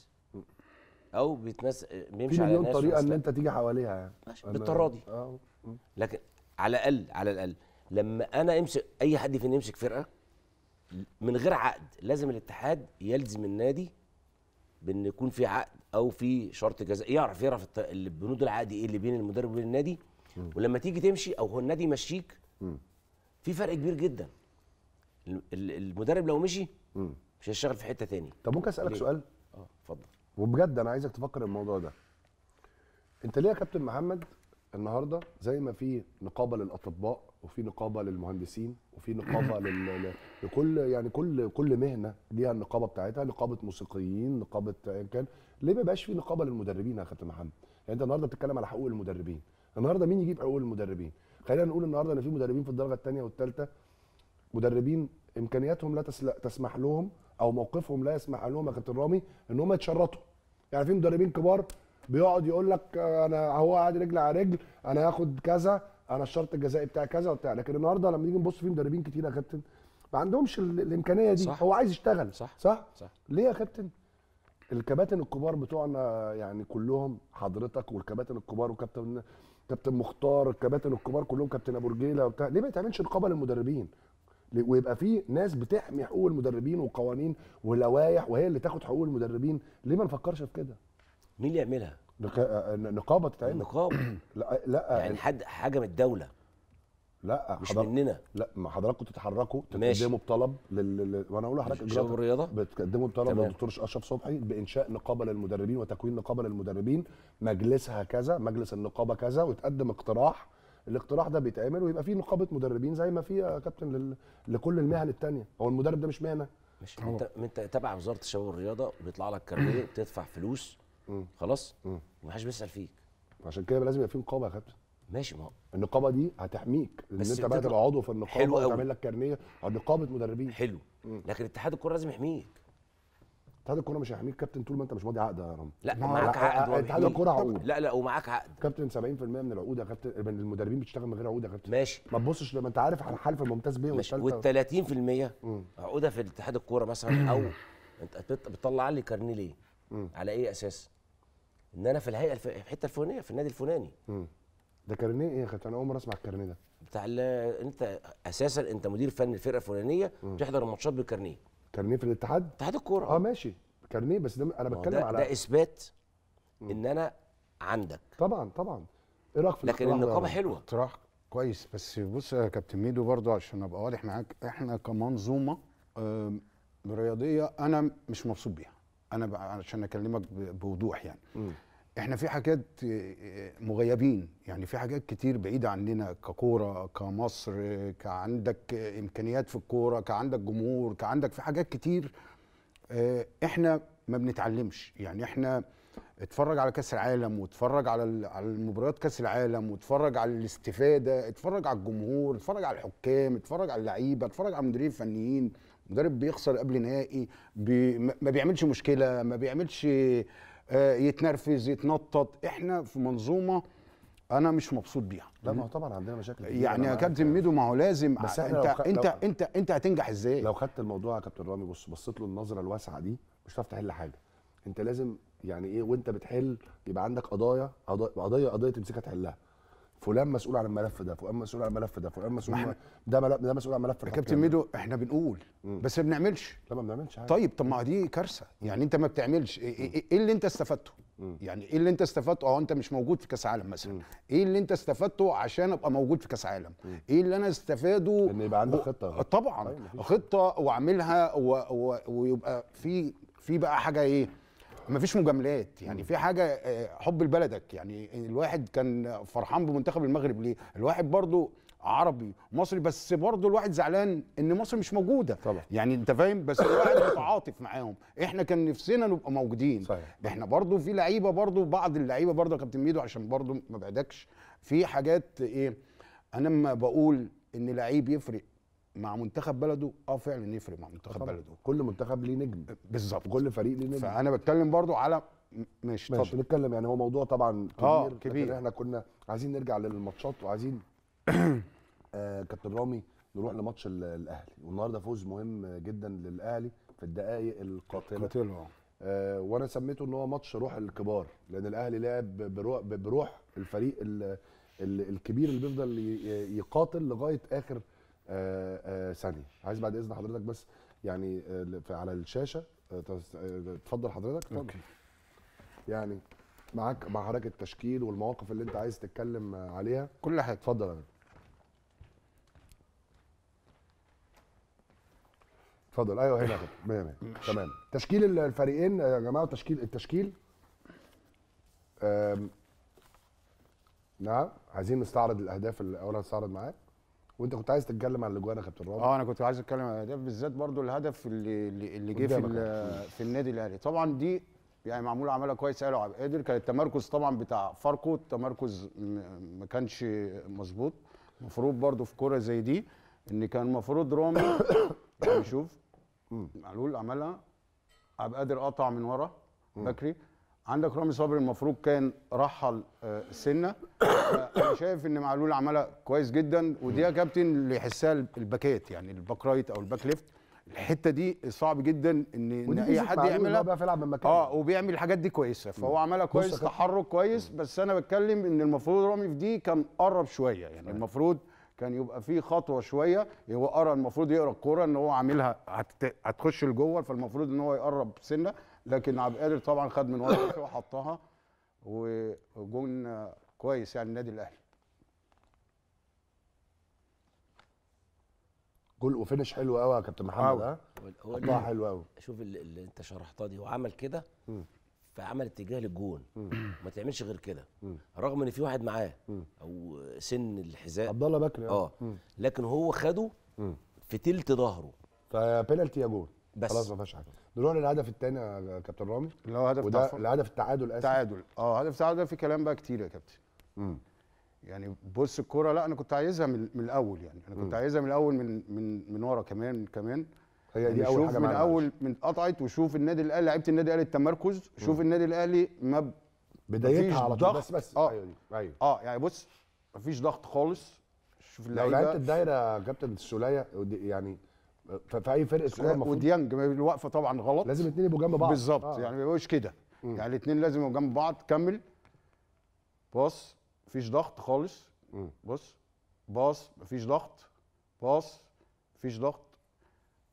او بيتمس بيمشي على مليون طريقه ان انت تيجي حواليها يعني بالتراضي آه. لكن على الاقل على الاقل لما انا امسك اي حد فينا يمسك فرقه من غير عقد لازم الاتحاد يلزم النادي بان يكون في عقد او في شرط جزائي يعرف يعرف البنود العقد ايه اللي بين المدرب وبين النادي ولما تيجي تمشي او هو النادي يمشيك في فرق كبير جدا المدرب لو مشي مش هيشتغل في حته تاني طب ممكن اسالك سؤال اه اتفضل وبجد انا عايزك تفكر الموضوع ده انت ليه يا كابتن محمد النهارده زي ما في نقابه للاطباء وفي نقابه للمهندسين وفي نقابه لل... لكل يعني كل كل مهنه ليها النقابه بتاعتها نقابه موسيقيين نقابه ايا كان ليه ما بقاش في نقابه للمدربين يا كابتن محمد يعني انت النهارده بتتكلم على حقوق المدربين النهارده مين يجيب حقوق المدربين خلينا نقول النهارده ان في مدربين في الدرجه الثانيه والثالثه مدربين امكانياتهم لا تسمح لهم او موقفهم لا يسمح لهم يا كابتن رامي ان هم يتشرطوا يعني في مدربين كبار بيقعد يقول لك انا هو قاعد رجل على رجل انا هاخد كذا انا الشرط الجزائي بتاعي كذا وبتاع لكن النهارده لما نيجي نبص في مدربين كتير يا كابتن ما عندهمش الامكانيه دي صح. هو عايز يشتغل صح صح, صح. ليه يا كابتن الكباتن الكبار بتوعنا يعني كلهم حضرتك والكباتن الكبار وكابتن كابتن مختار الكباتن الكبار كلهم كابتن ابو رجيله وبتاع ليه ما يتعملش رقابه للمدربين ويبقى في ناس بتحمي حقوق المدربين وقوانين ولوائح وهي اللي تاخد حقوق المدربين ليه ما نفكرش في كده مين اللي يعملها آه، نقابه تتعمل نقابه لا آه، لا يعني حد حاجه من الدوله لا مش حضر... مننا لا ما حضراتكم تتحركوا تقدموا بطلب لل... وانا اقول لحضرتك شباب الرياضه بتقدموا بطلب للدكتور اشرف صبحي بانشاء نقابه للمدربين وتكوين نقابه للمدربين مجلسها كذا مجلس النقابه كذا وتقدم اقتراح الاقتراح ده بيتعمل ويبقى في نقابه مدربين زي ما في يا كابتن لل... لكل المهن الثانيه هو المدرب ده مش مهنه مش انت انت تابع وزاره الشباب والرياضه بيطلع لك كارنيه بتدفع فلوس خلاص ومحدش بيسال فيك عشان كده لازم يبقى في نقابه يا كابتن ماشي ما النقابه دي هتحميك ان انت بقى تبقى عضو في النقابه وتعمل لك كارنيه نقابه مدربين حلو مم. لكن اتحاد الكوره لازم يحميك اتحاد الكوره مش هيحميك كابتن طول ما انت مش ماضي عقد يا رامي لا معاك عقد اتحاد الكوره عقود لا لا ومعاك عقد كابتن 70% من العقود يا كابتن المدربين بتشتغل من غير عقود يا كابتن ماشي ما تبصش ما انت عارف على حالف الممتاز بيه وال 30% عقودها في اتحاد الكوره مثلا او انت بتطلع لي كارنيه ليه؟ على اي اساس؟ ان انا في الهيئه في الحته الفلانيه في النادي الفلاني ده كارنيه ايه يا كابتن انا اول مره اسمع الكارنيه ده بتاع انت اساسا انت مدير فني الفرقه الفلانيه بتحضر الماتشات بالكارنيه كارنيه في الاتحاد اتحاد الكوره اه ماشي كارنيه بس ده انا بتكلم ده على ده اثبات ان انا عندك طبعا طبعا ايه رايك في لكن النقابه حلوه اقتراح كويس بس بص يا كابتن ميدو برضه عشان ابقى واضح معاك احنا كمنظومه رياضيه انا مش مبسوط بيها انا عشان اكلمك بوضوح يعني م. احنا في حاجات آه، آه، مغيبين يعني في حاجات كتير بعيده عننا ككوره كمصر كعندك امكانيات في الكوره كعندك جمهور كعندك في حاجات كتير آه، احنا ما بنتعلمش يعني احنا اتفرج على كاس العالم واتفرج على على المباريات كاس العالم واتفرج على الاستفاده اتفرج على الجمهور اتفرج على الحكام اتفرج على اللعيبه اتفرج على المديرين الفنيين مدرب بيخسر قبل نهائي بي ما بيعملش مشكله ما بيعملش آه، يتنرفز يتنطط احنا في منظومه انا مش مبسوط بيها لا ما هو طبعا عندنا مشاكل يعني يا كابتن ميدو ما هو لازم بس انت انت, خ... انت انت انت هتنجح ازاي لو خدت الموضوع يا كابتن رامي بص بصيت له النظره الواسعه دي مش هتعرف تحل حاجه انت لازم يعني ايه وانت بتحل يبقى عندك قضايا قضايا قضيه تمسكها تحلها فلان مسؤول عن الملف ده فلان مسؤول عن الملف ده فلان مسؤول عن ده ملف ده مسؤول عن ملف يا كابتن ميدو إيه؟ احنا بنقول بس ما بنعملش لا ما بنعملش عادي. طيب طب ما دي كارثه يعني انت ما بتعملش ايه, إيه, إيه اللي انت استفدته يعني ايه اللي انت استفدته اه انت مش موجود في كاس عالم مثلا ايه اللي انت استفدته عشان ابقى موجود في كاس عالم ايه اللي انا استفاده ان يبقى عندك خطه آه، طبعا طيب، خطه واعملها و... و... ويبقى في في بقى حاجه ايه مفيش مجاملات يعني في حاجه آه، حب لبلدك يعني الواحد كان فرحان بمنتخب المغرب ليه الواحد برضو عربي مصري بس برضه الواحد زعلان ان مصر مش موجوده طبعا. يعني انت فاهم بس الواحد متعاطف معاهم احنا كان نفسنا نبقى موجودين صحيح. احنا برضه في لعيبه برضه بعض اللعيبه برضه يا كابتن ميدو عشان برضه ما بعدكش في حاجات ايه انا لما بقول ان لعيب يفرق مع منتخب بلده اه فعلا يفرق مع منتخب طبعا. بلده كل منتخب ليه نجم بالظبط كل فريق ليه نجم فانا بتكلم برضو على ماشي ماشي نتكلم يعني هو موضوع طبعا اه، كبير آه كبير احنا كنا عايزين نرجع للماتشات وعايزين آه كابتن رامي نروح لماتش الاهلي والنهارده فوز مهم جدا للاهلي في الدقائق القاتله قاتله اه. آه وانا سميته ان هو ماتش روح الكبار لان الاهلي لعب بروح, بروح الفريق الكبير اللي بيفضل يقاتل لغايه اخر آه، آه، ثانيه عايز بعد اذن حضرتك بس يعني آه، على الشاشه تفضل حضرتك اتفضل أوكي. يعني معاك مع حضرتك التشكيل والمواقف اللي انت عايز تتكلم عليها كل حاجه اتفضل يا اتفضل ايوه هنا تمام تمام تشكيل الفريقين يا جماعه تشكيل التشكيل نعم عايزين نستعرض الاهداف اللي اولا نستعرض معاك وانت كنت عايز تتكلم عن الاجوان يا كابتن رامي اه انا كنت عايز اتكلم عن الاهداف بالذات برضو الهدف اللي اللي جه في في النادي الاهلي طبعا دي يعني معموله عملها كويس قالوا عبد القادر كان التمركز طبعا بتاع فاركو التمركز ما كانش مظبوط المفروض برضو في كوره زي دي ان كان المفروض رامي يشوف يعني شوف معلول عملها عبد القادر قطع من ورا بكري عندك رامي صبري المفروض كان رحل آه، سنه انا شايف ان معلول عملها كويس جدا ودي يا كابتن اللي يحسها الباكات يعني الباك رايت او الباك ليفت الحته دي صعب جدا ان, إن اي حد يعملها بقى يلعب من مكانه اه وبيعمل الحاجات دي كويسه فهو عملها كويس تحرك كويس بس انا بتكلم ان المفروض رامي في دي كان قرب شويه يعني المفروض كان يبقى في خطوه شويه هو قرا المفروض يقرا الكوره ان هو عاملها هتخش لجوه فالمفروض ان هو يقرب سنه لكن عبد القادر طبعا خد من ورا وحطها وجون كويس يعني النادي الاهلي جول وفينش حلو قوي يا كابتن محمد ها حطها حلو قوي شوف اللي, اللي انت شرحتها دي هو عمل كده فعمل اتجاه للجون ما تعملش غير كده رغم ان في واحد معاه او سن الحذاء عبد الله بكري اه, آه. لكن هو خده في تلت ظهره فبينالتي يا جون بس خلاص ما فيهاش حاجه نروح للهدف الثاني يا كابتن رامي اللي هو هدف وده الهدف التعادل اسف تعادل اه هدف التعادل في كلام بقى كتير يا كابتن امم يعني بص الكوره لا انا كنت عايزها من, من الاول يعني انا كنت م. عايزها من الاول من من من ورا كمان كمان هي دي يعني اول حاجه من اول من اتقطعت وشوف النادي الاهلي لعيبه النادي الاهلي التمركز شوف م. النادي الاهلي ما بدايتها على طول بس بس اه ايوه دي. ايوه اه يعني بص مفيش ضغط خالص شوف لو لعبت الدايره يا كابتن السوليه يعني في اي فرق سكواد المفروض وديانج الوقفه طبعا غلط لازم الاثنين يبقوا جنب بعض بالظبط آه. يعني ما يبقوش كده يعني الاثنين لازم يبقوا جنب بعض كمل باص مفيش ضغط خالص بص باص مفيش ضغط باص مفيش ضغط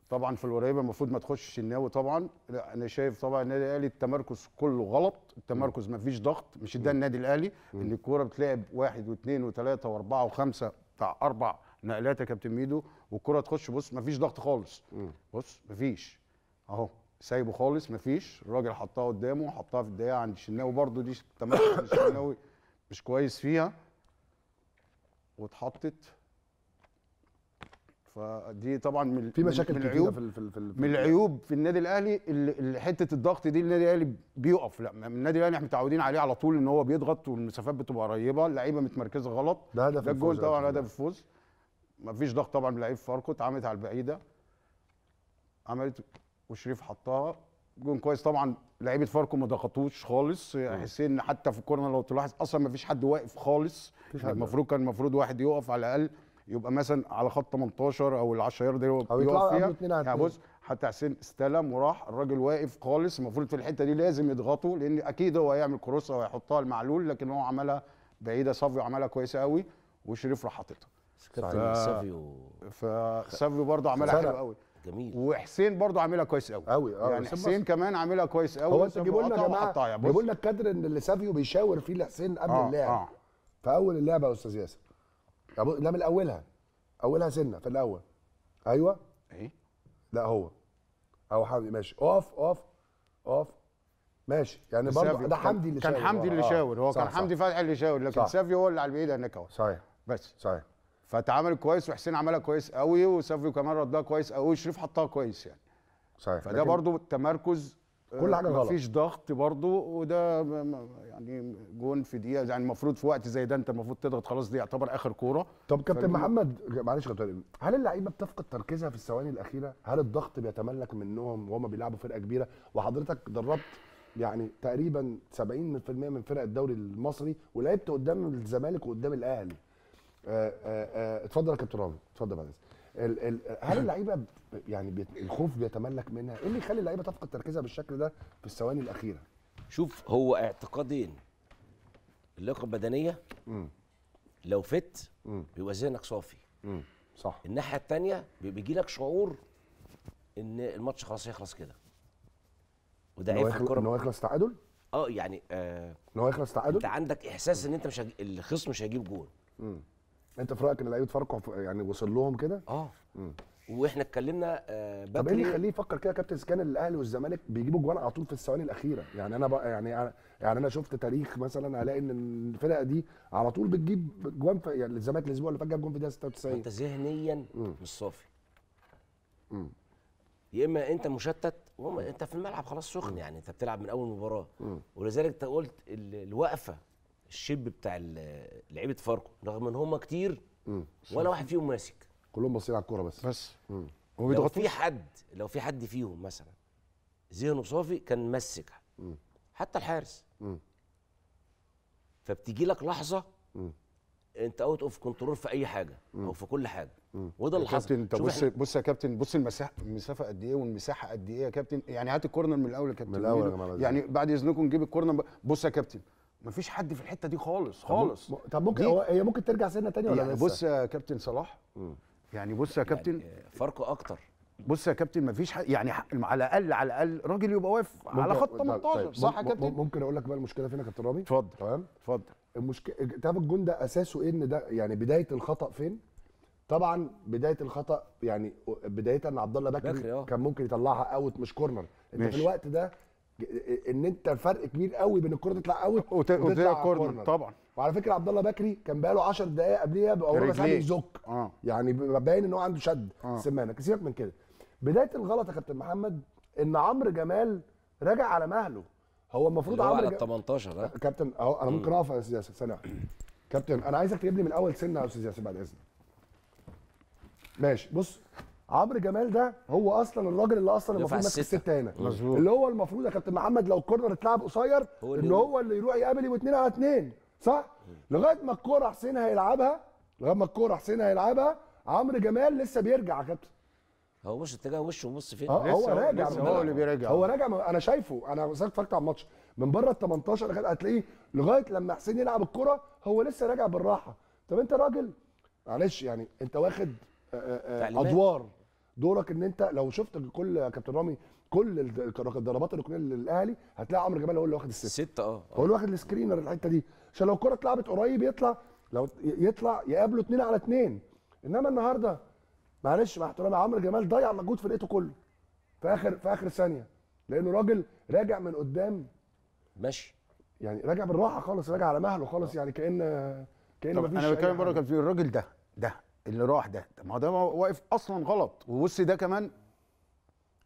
طبعا في القريبه المفروض ما تخش الشناوي طبعا لا انا شايف طبعا النادي الاهلي التمركز كله غلط التمركز ما فيش ضغط مش ده النادي الاهلي ان الكوره بتلعب واحد واثنين وثلاثه واربعه وخمسه بتاع اربع نقلات يا كابتن ميدو والكره تخش بص مفيش ضغط خالص بص مفيش اهو سايبه خالص مفيش الراجل حطها قدامه حطها في الدقيقه عند الشناوي برده دي تمام الشناوي مش كويس فيها واتحطت فدي طبعا من في مشاكل من العيوب في, الـ في, الـ في الـ من العيوب في النادي الاهلي اللي حته الضغط دي النادي الاهلي بيقف لا النادي الاهلي احنا متعودين عليه على طول ان هو بيضغط والمسافات بتبقى قريبه اللعيبه متمركزه غلط ده, الفوز ده الجول طبعا هدف الفوز مفيش ضغط طبعا من لعيب فاركو اتعملت على البعيده عملت وشريف حطها جون كويس طبعا لعيبه فاركو ما ضغطوش خالص حسين حتى في الكورنر لو تلاحظ اصلا ما فيش حد واقف خالص يعني المفروض كان المفروض واحد يقف على الاقل يبقى مثلا على خط 18 او ال 10 يارد او يطلع فيها يعني بص حتى حسين استلم وراح الراجل واقف خالص المفروض في الحته دي لازم يضغطوا لان اكيد هو هيعمل كروسه وهيحطها المعلول لكن هو عملها بعيده صافي وعملها كويسه قوي وشريف راح حاططها سافيو فسافيو برضه عملها حلو قوي جميل وحسين برضه عاملها كويس قوي قوي اه يعني حسين كمان عاملها كويس قوي هو انت جيبوا لنا جماعه يعني. جيبوا لنا الكادر ان اللي سافيو بيشاور فيه لحسين قبل آه اللعب آه. في اول اللعبه يا استاذ ياسر لا من اولها اولها سنه في الاول ايوه ايه لا هو اهو حمدي ماشي اقف اقف اقف ماشي يعني برضه ده حمدي اللي كان شاور كان حمدي اللي آه. شاور هو صح كان حمدي فتحي اللي شاور لكن سافيو هو اللي على البعيد هناك اهو صحيح بس صحيح فتعامل كويس وحسين عملها كويس قوي وسافيو كمان ردها كويس قوي وشريف حطها كويس يعني صحيح فده برضو تمركز آه، كل حاجه غلط مفيش ضغط برضو وده يعني جون في دقيقه يعني المفروض في وقت زي ده انت المفروض تضغط خلاص دي يعتبر اخر كوره طب كابتن محمد معلش كابتن هل اللعيبه بتفقد تركيزها في الثواني الاخيره؟ هل الضغط بيتملك منهم وهم بيلعبوا فرقه كبيره وحضرتك دربت يعني تقريبا 70% من فرق الدوري المصري ولعبت قدام الزمالك وقدام الاهلي اتفضل يا كابتن رامي اتفضل بعد هل اللعيبه يعني بيت... الخوف بيتملك منها ايه اللي يخلي اللعيبه تفقد تركيزها بالشكل ده في الثواني الاخيره شوف هو اعتقادين اللياقه البدنيه مم. لو فت بيبقى ذهنك صافي مم. صح الناحيه الثانيه بيجي لك شعور ان الماتش خلاص هيخلص كده وده عيب في الكوره ان هو يخلص تعادل اه يعني آه ان هو يخلص تعادل انت عندك احساس ان انت مش هج... الخصم مش هيجيب جول انت في رايك ان اللعيبه اتفرقوا يعني وصل لهم كده؟ اه واحنا اتكلمنا آه بدري طب ايه اللي يخليه يفكر كده كابتن سكان الاهلي والزمالك بيجيبوا جوان على طول في الثواني الاخيره يعني انا بقى يعني يعني انا شفت تاريخ مثلا الاقي ان الفرقه دي على طول بتجيب جوان في يعني الزمالك الاسبوع اللي فات جاب جوان في الدقيقه 96 انت ذهنيا مش صافي يا اما انت مشتت وما انت في الملعب خلاص سخن يعني انت بتلعب من اول مباراه ولذلك انت قلت الوقفه الشيب بتاع لعيبه فاركو رغم ان هم كتير ولا واحد فيهم ماسك كلهم باصين على الكوره بس بس لو في حد لو في حد فيهم مثلا ذهنه صافي كان مسك حتى الحارس فبتيجي لك لحظه انت اوت اوف كنترول في اي حاجه او في كل حاجه وده اللي حصل انت بص بص يا كابتن بص المساحه المسافه قد ايه والمساحه قد ايه يا كابتن يعني هات الكورنر من الاول يا كابتن من الاول يا يعني جماعه يعني بعد اذنكم نجيب الكورنر بص يا كابتن مفيش حد في الحته دي خالص خالص طب ممكن هي ممكن ترجع سنه ثانيه ولا يعني لسه؟ بص يا كابتن صلاح يعني بص يا كابتن يعني فرق اكتر بص يا كابتن مفيش حد يعني على الاقل على الاقل راجل يبقى واقف على خط 18 طيب, طيب، صح يا كابتن ممكن اقول لك بقى المشكله فين يا كابتن رامي اتفضل تمام اتفضل المشكله طب الجون ده اساسه ايه ان ده يعني بدايه الخطا فين طبعا بدايه الخطا يعني بدايه ان عبد الله بكري آه. كان ممكن يطلعها اوت مش كورنر انت في الوقت ده ان انت الفرق كبير قوي بين الكره تطلع اوت وتطلع كورنر طبعا وعلى فكره عبد الله بكري كان بقى له 10 دقائق قبليها بقى هو بس يزك آه. يعني باين ان هو عنده شد آه. سمانه سيبك من كده بدايه الغلط يا كابتن محمد ان عمرو جمال راجع على مهله هو المفروض عمرو على ال 18 ها كابتن اهو انا ممكن اقف يا استاذ ياسر ثانيه كابتن انا عايزك تجيب لي من اول سنه يا استاذ ياسر بعد اذنك ماشي بص عمرو جمال ده هو اصلا الراجل اللي اصلا المفروض ماسك السته هنا مظبوط اللي هو المفروض يا كابتن محمد لو الكورنر اتلعب قصير ان هو اللي يروح يقابل واثنين على اثنين صح لغايه ما الكوره حسين هيلعبها لغايه ما الكوره حسين هيلعبها عمرو جمال لسه بيرجع يا كابتن هو مش اتجاه وشه وبص فين آه هو راجع هو اللي بيرجع هو راجع انا شايفه انا اتفرجت على الماتش من بره ال 18 هتلاقيه لغايه لما حسين يلعب الكوره هو لسه راجع بالراحه طب انت راجل معلش يعني انت واخد آه، آه، آه، ادوار دورك ان انت لو شفت كل كابتن رامي كل الضربات الركنيه للاهلي هتلاقي عمرو جمال هو اللي واخد الست ستة آه،, اه هو اللي واخد السكرينر الحته دي عشان لو الكره اتلعبت قريب يطلع لو يطلع يقابله اثنين على اثنين انما النهارده معلش مع احترامي عمرو جمال ضيع مجهود فرقته كله في اخر في اخر ثانيه لانه راجل راجع من قدام ماشي يعني راجع بالراحه خالص راجع على مهله خالص آه. يعني كان كان مفيش انا بتكلم بره كان في الراجل ده ده اللي راح ده ما هو ده واقف اصلا غلط وبص ده كمان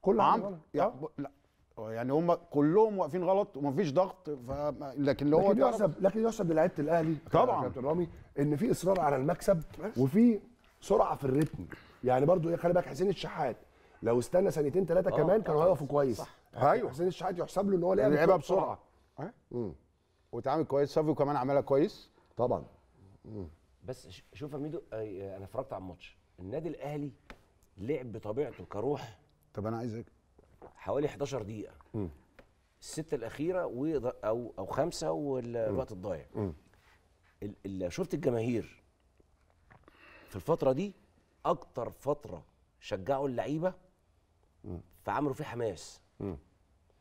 كل عمرو يعني لا يعني هم كلهم واقفين غلط ومفيش ضغط ف... لكن اللي هو لكن يحسب لكن يحسب لعيبه الاهلي طبعا كابتن رامي ان في اصرار على المكسب وفي سرعه في الريتم يعني برضو إيه، خلي بالك حسين الشحات لو استنى سنتين ثلاثه آه، كمان كانوا آه، هيقفوا كويس صح. ايوه يعني حسين الشحات يحسب له ان هو يعني لعبها بسرعه, بسرعة. أه؟ وتعامل كويس صافي كمان عملها كويس طبعا مم. بس شوف يا ميدو انا اتفرجت على الماتش النادي الاهلي لعب بطبيعته كروح طب انا عايزك حوالي 11 دقيقه م. السته الاخيره و او او خمسه والوقت الضايع اللي شفت الجماهير في الفتره دي اكتر فتره شجعوا اللعيبه فعملوا فيه حماس م.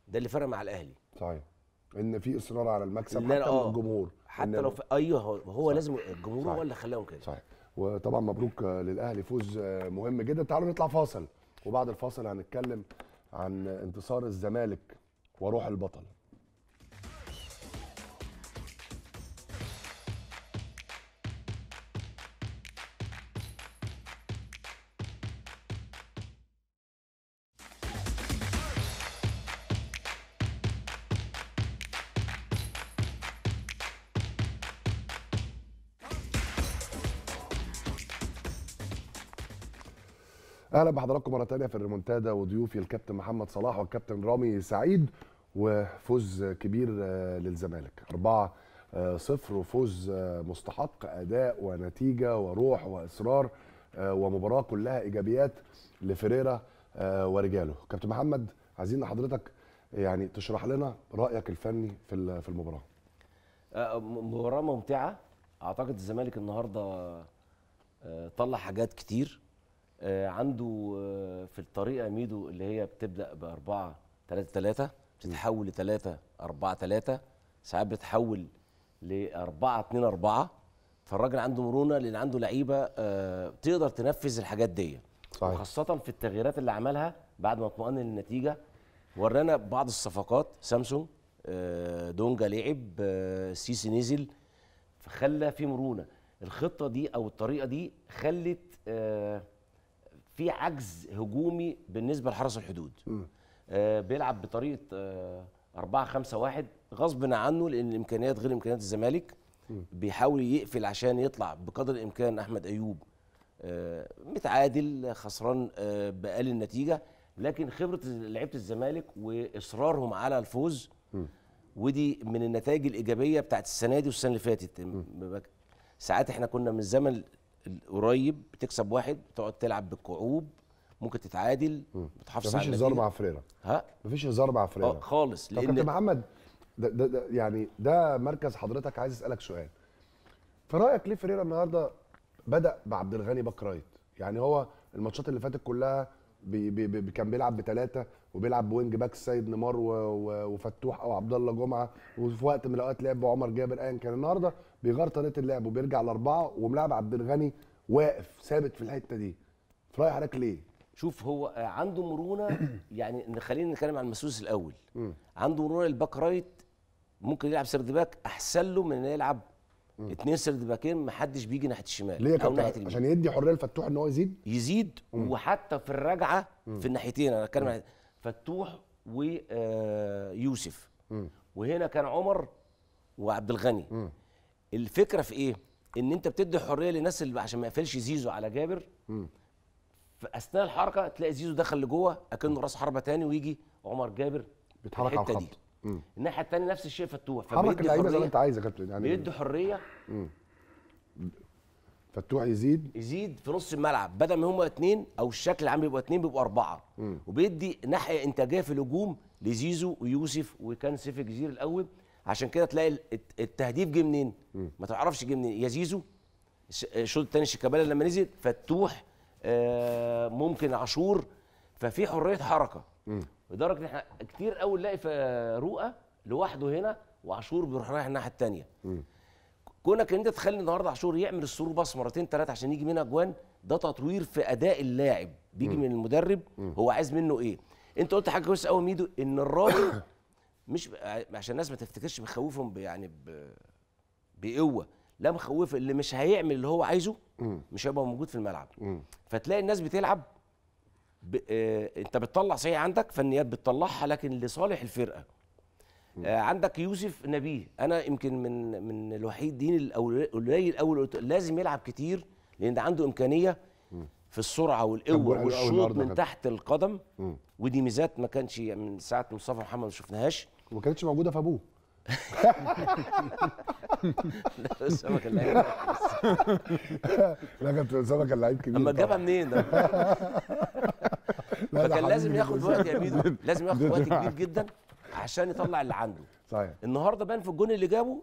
ده اللي فرق مع الاهلي صحيح ان في اصرار على المكسب حتى آه. من الجمهور حتى لو في ايوه هو صحيح. لازم الجمهور صحيح. هو اللي خلاهم كده صحيح وطبعا مبروك للاهلي فوز مهم جدا تعالوا نطلع فاصل وبعد الفاصل هنتكلم عن انتصار الزمالك وروح البطل اهلا بحضراتكم مره ثانيه في الريمونتادا وضيوفي الكابتن محمد صلاح والكابتن رامي سعيد وفوز كبير آه، للزمالك 4 آه، صفر وفوز آه، مستحق اداء ونتيجه وروح واصرار ومباراه كلها ايجابيات لفريرا ورجاله كابتن محمد عايزين حضرتك يعني تشرح لنا رايك الفني في في المباراه مباراه ممتعه اعتقد الزمالك النهارده طلع حاجات كتير آه، عنده آه، في الطريقه ميدو اللي هي بتبدا ب 4 3 3 بتتحول ل 3 4 3 ساعات بتتحول ل 4 2 4 فالراجل عنده مرونه لان عنده لعيبه آه، تقدر تنفذ الحاجات دي صحيح. وخاصه في التغييرات اللي عملها بعد ما اطمئن للنتيجه ورانا بعض الصفقات سامسونج دونجا لعب سيسي نزل فخلى في مرونه الخطه دي او الطريقه دي خلت في عجز هجومي بالنسبه لحرس الحدود آه بيلعب بطريقه آه 4 5 1 غصب عنه لان الامكانيات غير امكانيات الزمالك بيحاول يقفل عشان يطلع بقدر الامكان احمد ايوب آه متعادل خسران آه بقال النتيجه لكن خبره لعيبه الزمالك واصرارهم على الفوز م. ودي من النتائج الايجابيه بتاعت السنه دي والسنه اللي فاتت ساعات احنا كنا من زمن قريب بتكسب واحد بتقعد تلعب بالكعوب ممكن تتعادل بتحافظ على مفيش هزار مع فريرة ها مفيش هزار مع فريرة اه خالص طب لان كابتن محمد ده, ده, ده يعني ده مركز حضرتك عايز اسالك سؤال في رايك ليه فريرة النهارده بدا بعبد الغني باك رايت يعني هو الماتشات اللي فاتت كلها بي بي بي كان بيلعب بثلاثه وبيلعب بوينج باك سيد نيمار وفتوح او عبد الله جمعه وفي وقت من الاوقات لعب بعمر جابر ايا كان النهارده بيغير طريقه اللعب وبيرجع لاربعه وملاعب عبد الغني واقف ثابت في الحته دي في رايح حضرتك ليه؟ شوف هو عنده مرونه يعني خلينا نتكلم عن مسوس الاول عنده مرونه الباك رايت ممكن يلعب سرد باك احسن له من انه يلعب اثنين سرد باكين ما حدش بيجي ناحيه الشمال ليه او ناحيه اليمين عشان يدي حريه لفتوح ان هو يزيد يزيد مم. وحتى في الرجعه مم. في الناحيتين انا بتكلم فتوح ويوسف آه، وهنا كان عمر وعبد الغني مم. الفكره في ايه ان انت بتدي حريه للناس اللي عشان ما يقفلش زيزو على جابر في فاثناء الحركه تلاقي زيزو دخل لجوه اكنه راس حربه تاني ويجي عمر جابر بيتحرك على الخط الناحيه الثانيه نفس الشيء فتوح حرك اللعيبه زي ما انت عايز يا كابتن يعني بيدي حريه فتوح يزيد يزيد في نص الملعب بدل ما هم اتنين او الشكل العام بيبقوا اتنين بيبقوا اربعه وبيدي ناحيه انتاجيه في الهجوم لزيزو ويوسف وكان سيف الجزير الاول عشان كده تلاقي التهديف جه منين ما تعرفش جه منين يا زيزو الشوط الثاني شيكابالا لما نزل فتوح آه، ممكن عاشور ففي حريه حركه لدرجه ان احنا كتير قوي نلاقي فاروقه لوحده هنا وعاشور بيروح رايح الناحيه الثانيه كونك ان انت تخلي النهارده عاشور يعمل السرور باص مرتين ثلاثه عشان يجي منها جوان ده تطوير في اداء اللاعب بيجي من المدرب هو عايز منه ايه انت قلت حاجه كويسه قوي ميدو ان الراجل مش عشان الناس ما تفتكرش بخوفهم يعني ب... بقوه لا مخوف اللي مش هيعمل اللي هو عايزه مش هيبقى موجود في الملعب فتلاقي الناس بتلعب ب... آه... انت بتطلع صحيح عندك فنيات بتطلعها لكن لصالح الفرقه آه عندك يوسف نبيه انا يمكن من من الوحيدين القليل الاول لازم يلعب كتير لان ده عنده امكانيه في السرعه والقوه والشوط من تحت القدم ودي ميزات ما كانش من ساعه مصطفى محمد ما شفناهاش وما كانتش موجوده في ابوه لا السمك اللعيب لا كانت السمك اللعيب كبير اما جابها منين ده؟ فكان لازم ياخد وقت يا ميدو لازم ياخد وقت كبير جدا عشان يطلع اللي عنده صحيح النهارده بان في الجون اللي جابه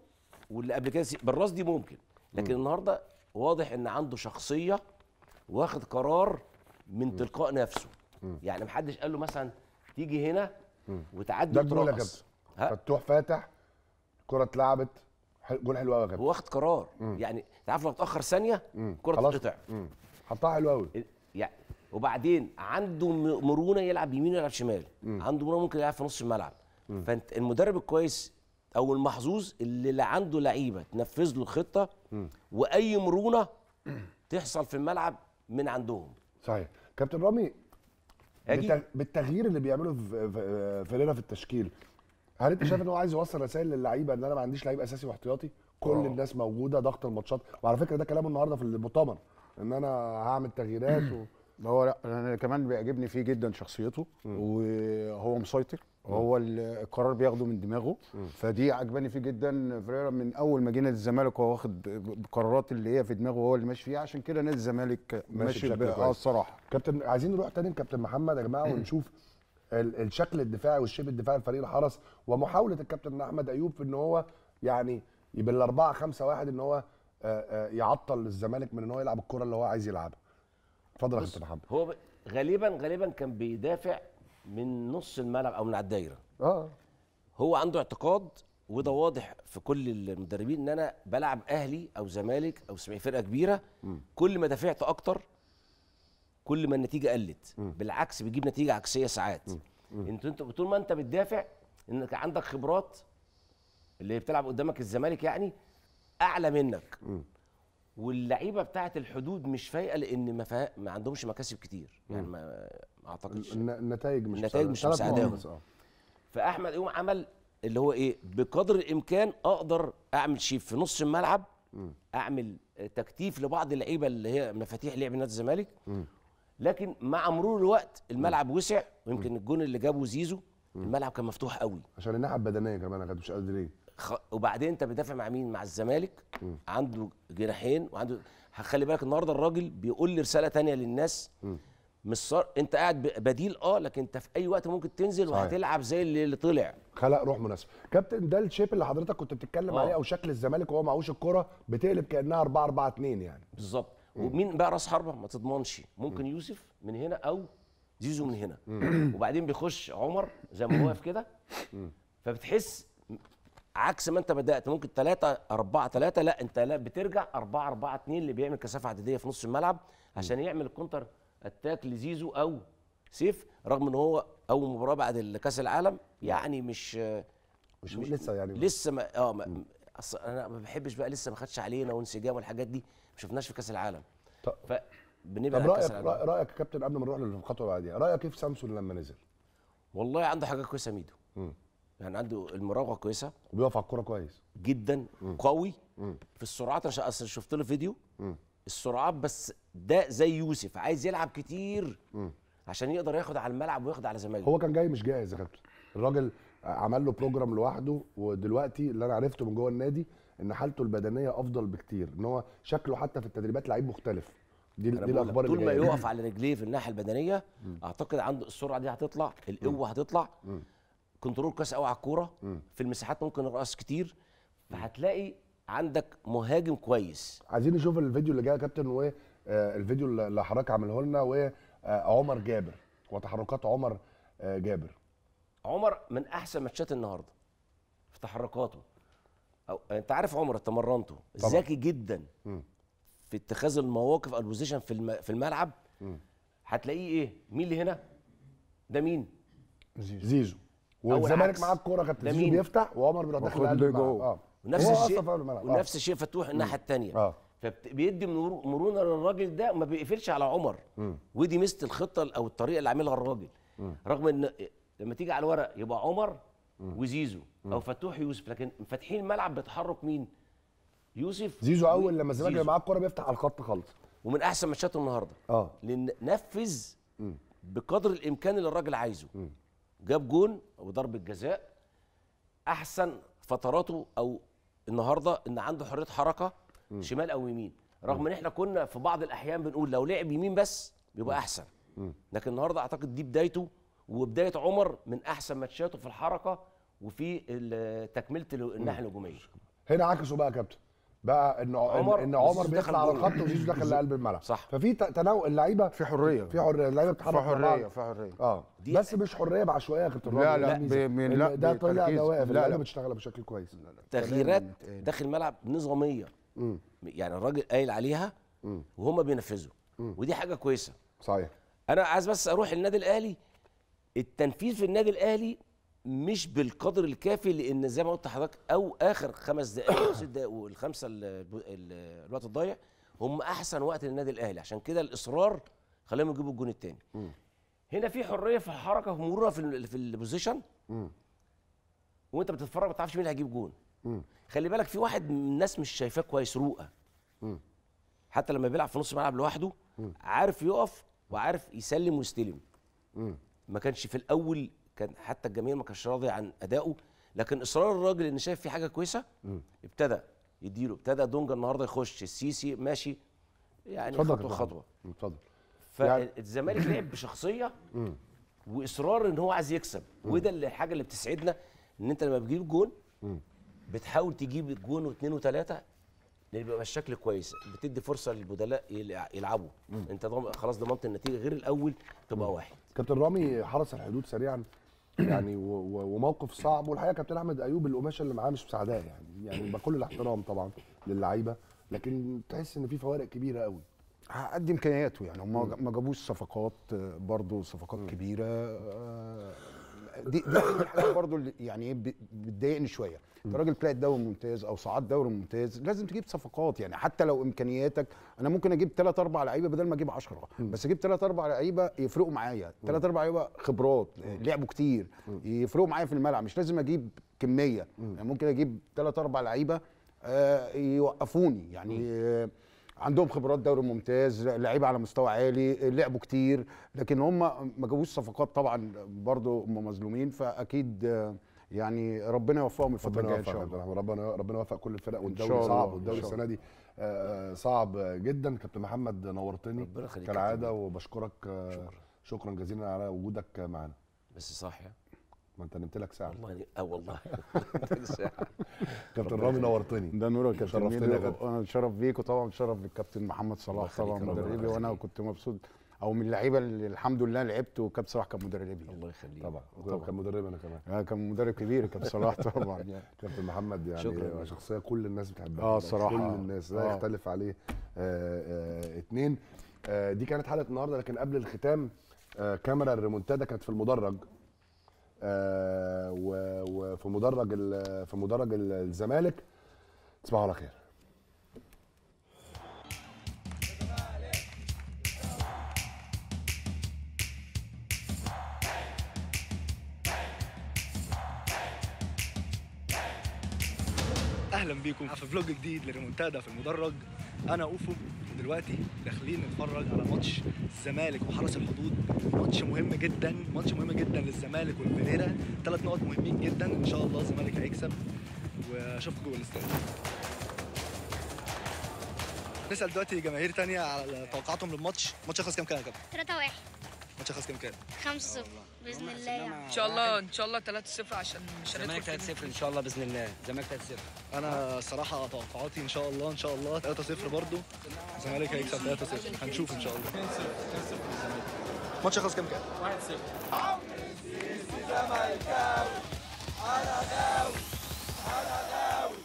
واللي قبل كده بالراس دي ممكن لكن النهارده واضح ان عنده شخصيه واخد قرار من تلقاء نفسه يعني محدش قال له مثلا تيجي هنا وتعدي كابتن فتوح فاتح كره اتلعبت جول حلو قوي هو واخد قرار مم. يعني انت عارف لو اتاخر ثانيه كرة تتقطع حطها حلو قوي يعني وبعدين عنده مرونه يلعب يمين ويلعب شمال مم. عنده مرونه ممكن يلعب في نص الملعب مم. فانت المدرب الكويس او المحظوظ اللي عنده لعيبه تنفذ له الخطه مم. واي مرونه تحصل في الملعب من عندهم صحيح كابتن رامي بالتغيير اللي بيعمله فيريرا في التشكيل هل انت شايف ان هو عايز يوصل رسائل للعيبه ان انا ما عنديش لعيب اساسي واحتياطي كل أوه. الناس موجوده ضغط الماتشات وعلى فكره ده كلامه النهارده في المؤتمر ان انا هعمل تغييرات و... هو لا انا كمان بيعجبني فيه جدا شخصيته وهو مسيطر وهو القرار بياخده من دماغه فدي عجباني فيه جدا فريرا من اول ما جه نادي الزمالك وهو واخد القرارات اللي هي في دماغه وهو اللي ماشي فيها عشان كده نادي الزمالك ماشي, ماشي اه الصراحه كابتن عايزين نروح تاني كابتن محمد يا جماعه ونشوف الشكل الدفاعي والشيب الدفاعي لفريق الحرس ومحاوله الكابتن احمد ايوب في ان هو يعني بال4 خمسه واحد ان هو يعطل الزمالك من ان هو يلعب الكره اللي هو عايز يلعبها. اتفضل يا كابتن محمد. هو غالبا غالبا كان بيدافع من نص الملعب او من على الدايره. اه هو عنده اعتقاد وده واضح في كل المدربين ان انا بلعب اهلي او زمالك او فرقه كبيره م. كل ما دافعت اكتر كل ما النتيجه قلت بالعكس بيجيب نتيجه عكسيه ساعات انت انت طول ما انت بتدافع انك عندك خبرات اللي بتلعب قدامك الزمالك يعني اعلى منك واللعيبه بتاعه الحدود مش فايقه لان ما, فا... ما عندهمش مكاسب كتير يعني ما, ما اعتقدش النتائج مش النتائج مش مساعدهم اه. فاحمد يوم عمل اللي هو ايه بقدر الامكان اقدر اعمل شيء في نص الملعب اعمل تكتيف لبعض اللعيبه اللي هي مفاتيح لعب نادي الزمالك لكن مع مرور الوقت الملعب وسع ويمكن الجون اللي جابه زيزو الملعب كان مفتوح قوي عشان الناحيه البدنيه كمان انا مش قادر خ... وبعدين انت بتدافع مع مين مع الزمالك م. عنده جناحين وعنده خلي بالك النهارده الراجل بيقول لي رساله تانية للناس مش صار... انت قاعد بديل اه لكن انت في اي وقت ممكن تنزل صحيح. وهتلعب زي اللي, اللي طلع خلق روح مناسبه كابتن ده الشيب اللي حضرتك كنت بتتكلم أوه. عليه او شكل الزمالك وهو معهوش الكره بتقلب كانها 4 4 2 يعني بالظبط ومين بقى راس حربه ما تضمنش ممكن مم. يوسف من هنا او زيزو من هنا وبعدين بيخش عمر زي ما واقف كده فبتحس عكس ما انت بدات ممكن 3 4 3 لا انت لا بترجع 4 4 2 اللي بيعمل كثافه عدديه في نص الملعب عشان يعمل كونتر اتاك لزيزو او سيف رغم ان هو اول مباراه بعد كاس العالم يعني مش مش, مش لسه يعني لسه ما اه ما انا ما بحبش بقى لسه ما خدش علينا وانسجام والحاجات دي ما شفناش في كاس العالم ف بنبقى طب رايك رايك يا كابتن قبل ما نروح للخطوه اللي بعديها رايك ايه في سامسون لما نزل والله عنده حاجات كويسه ميدو مم. يعني عنده المراوغه كويسه وبيقف على الكوره كويس جدا مم. قوي مم. في السرعات انا اصل شفت له فيديو مم. السرعات بس ده زي يوسف عايز يلعب كتير مم. عشان يقدر ياخد على الملعب وياخد على زمايله هو كان جاي مش جاهز يا كابتن الراجل عمل له بروجرام لوحده ودلوقتي اللي انا عرفته من جوه النادي ان حالته البدنيه افضل بكتير ان هو شكله حتى في التدريبات لعيب مختلف دي, دي الاخبار طول ما يقف على رجليه في الناحيه البدنيه اعتقد عنده السرعه دي هتطلع القوه هتطلع كنترول كويس قوي على الكوره في المساحات ممكن الراس كتير فهتلاقي عندك مهاجم كويس عايزين نشوف الفيديو اللي جاي يا كابتن والفيديو آه، اللي حضرتك عامله لنا وعمر آه، جابر وتحركات عمر آه، جابر عمر من احسن ماتشات النهارده في تحركاته أو انت عارف عمر تمرنته ذكي جدا م. في اتخاذ المواقف او البوزيشن في الم... في الملعب هتلاقيه ايه مين اللي هنا ده مين زيزو زيزو والزمالك معاه الكوره كابتن زيزو بيفتح وعمر بيروح داخل جوه آه. اه ونفس الشيء ونفس الشيء فتوح الناحيه الثانيه اه فبيدي مرونه للراجل ده وما بيقفلش على عمر مم. ودي ميزه الخطه او الطريقه اللي عاملها الراجل مم. رغم ان لما تيجي على الورق يبقى عمر وزيزو او فتوح يوسف لكن فاتحين الملعب بتحرك مين يوسف زيزو اول لما الزمالك معاه الكوره بيفتح على الخط خالص ومن احسن ماتشاته النهارده اه لان نفذ بقدر الامكان اللي الراجل عايزه م. جاب جون وضربه جزاء احسن فتراته او النهارده ان عنده حريه حركه م. شمال او يمين رغم ان احنا كنا في بعض الاحيان بنقول لو لعب يمين بس يبقى احسن لكن النهارده اعتقد دي بدايته وبدايه عمر من احسن ماتشاته في الحركه وفي تكمله الناحيه الهجوميه هنا عكسه بقى يا كابتن بقى ان عمر ان عمر بيطلع على الخط وزيزو دخل لقلب الملعب صح ففي تناول اللعيبه في حريه في حريه اللعيبه بتتحرك في حريه في حريه اه بس مش حريه بعشوائيه يا كابتن لا لا من لا ده طلع ده واقف اللعيبه بتشتغل بشكل كويس تغييرات داخل الملعب نظاميه يعني الراجل قايل عليها وهم بينفذوا ودي حاجه كويسه صحيح انا عايز بس اروح النادي الاهلي التنفيذ في النادي الاهلي مش بالقدر الكافي لان زي ما قلت لحضرتك او اخر خمس دقائق او ست دقائق والخمسه الوقت الضايع هم احسن وقت للنادي الاهلي عشان كده الاصرار خلاهم يجيبوا الجون الثاني هنا في حريه في الحركه في في في البوزيشن وانت بتتفرج ما تعرفش مين هيجيب جون خلي بالك في واحد من الناس مش شايفاه كويس روقه. حتى لما بيلعب في نص الملعب لوحده عارف يقف وعارف يسلم ويستلم ما كانش في الاول كان حتى الجماهير ما كانش راضي عن ادائه لكن اصرار الراجل ان شايف في حاجه كويسه ابتدى يديله ابتدى دونجا النهارده يخش السيسي ماشي يعني خطوه خطوه اتفضل فالزمالك يعني... لعب بشخصيه واصرار ان هو عايز يكسب وده اللي الحاجه اللي بتسعدنا ان انت لما بتجيب جون بتحاول تجيب جون واثنين وثلاثه لان بيبقى الشكل كويس بتدي فرصه للبدلاء يلعبوا انت خلاص ضمنت النتيجه غير الاول تبقى واحد كابتن رامي حرس الحدود سريعا يعني وموقف صعب والحقيقه كابتن احمد ايوب القماشه اللي معاه مش مساعداه يعني يعني بكل الاحترام طبعا للعيبه لكن تحس ان في فوارق كبيره قوي قد امكانياته يعني هم ما جابوش صفقات آه، برضه صفقات كبيره آه، دي دي حاجه برضو يعني ايه بتضايقني شويه انت راجل طلعت دوري ممتاز او صعد دوري ممتاز لازم تجيب صفقات يعني حتى لو امكانياتك انا ممكن اجيب ثلاث اربع لعيبه بدل ما اجيب 10 بس اجيب ثلاث اربع لعيبه يفرقوا معايا ثلاث اربع لعيبه خبرات لعبوا كتير يفرقوا معايا في الملعب مش لازم اجيب كميه يعني ممكن اجيب ثلاث اربع لعيبه آه، يوقفوني يعني آه، عندهم خبرات دوري ممتاز لعيبه على مستوى عالي لعبوا كتير لكن هم ما جابوش صفقات طبعا برضو هم مظلومين فاكيد يعني ربنا يوفقهم الفتره الجايه ان شاء الله ربنا ربنا يوفق كل الفرق والدوري صعب والدوري السنه دي آه، صعب جدا كابتن محمد نورتني كالعاده وبشكرك آه، شكرا. شكرا جزيلا على وجودك معانا بس صح يا ما انت نمت لك ساعه والله اه والله ساعه كابتن رامي نورتني ده نورك يا شرفتني انا شرف بيك وطبعا شرف بالكابتن محمد صلاح طبعا مدربي وانا كنت مبسوط او من اللعيبه اللي الحمد لله لعبت وكابتن صلاح كان مدربي الله يخليك طبعا طبعا كان مدرب انا كمان آه كان مدرب كبير كابتن صلاح طبعا كابتن محمد يعني شكرا شخصيه كل الناس بتحبها اه الصراحه كل الناس لا آه. يختلف عليه اثنين آه، آه، دي كانت حلقه النهارده لكن قبل الختام كاميرا الريمونتادا كانت في المدرج آه، وفي مدرج في مدرج الزمالك تصبحوا على خير اهلا بيكم في فلوج جديد لريمونتادا في المدرج انا اوفو دلوقتي داخلين نتفرج على ماتش الزمالك وحرس الحدود ماتش مهم جدا ماتش مهم جدا للزمالك والفيريرا ثلاث نقط مهمين جدا ان شاء الله الزمالك هيكسب واشوفكم جوه الاستاد نسال دلوقتي جماهير تانية على توقعاتهم للماتش الماتش هيخلص كام كام يا كابتن 3 1 الماتش هيخلص كام كام 5 0 باذن الله يعني ان شاء الله ان شاء الله 3-0 عشان الزمالك 3-0 ان شاء الله باذن الله الزمالك 3-0 انا الصراحه توقعاتي ان شاء الله ان شاء الله 3-0 برضه الزمالك هيكسب 3-0 هنشوف ان شاء الله 2-0 الماتش خلص كام كام؟ 1-0 عمرو السيسي زملكاوي انا غاوي انا غاوي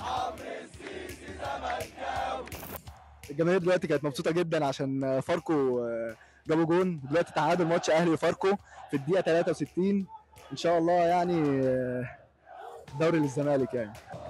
عمرو السيسي زملكاوي الجماهير دلوقتي كانت مبسوطه جدا عشان فاركو آه، جابوا جون دلوقتي تعادل ماتش اهلي وفاركو في الدقيقه 63 ان شاء الله يعني آه، دوري للزمالك يعني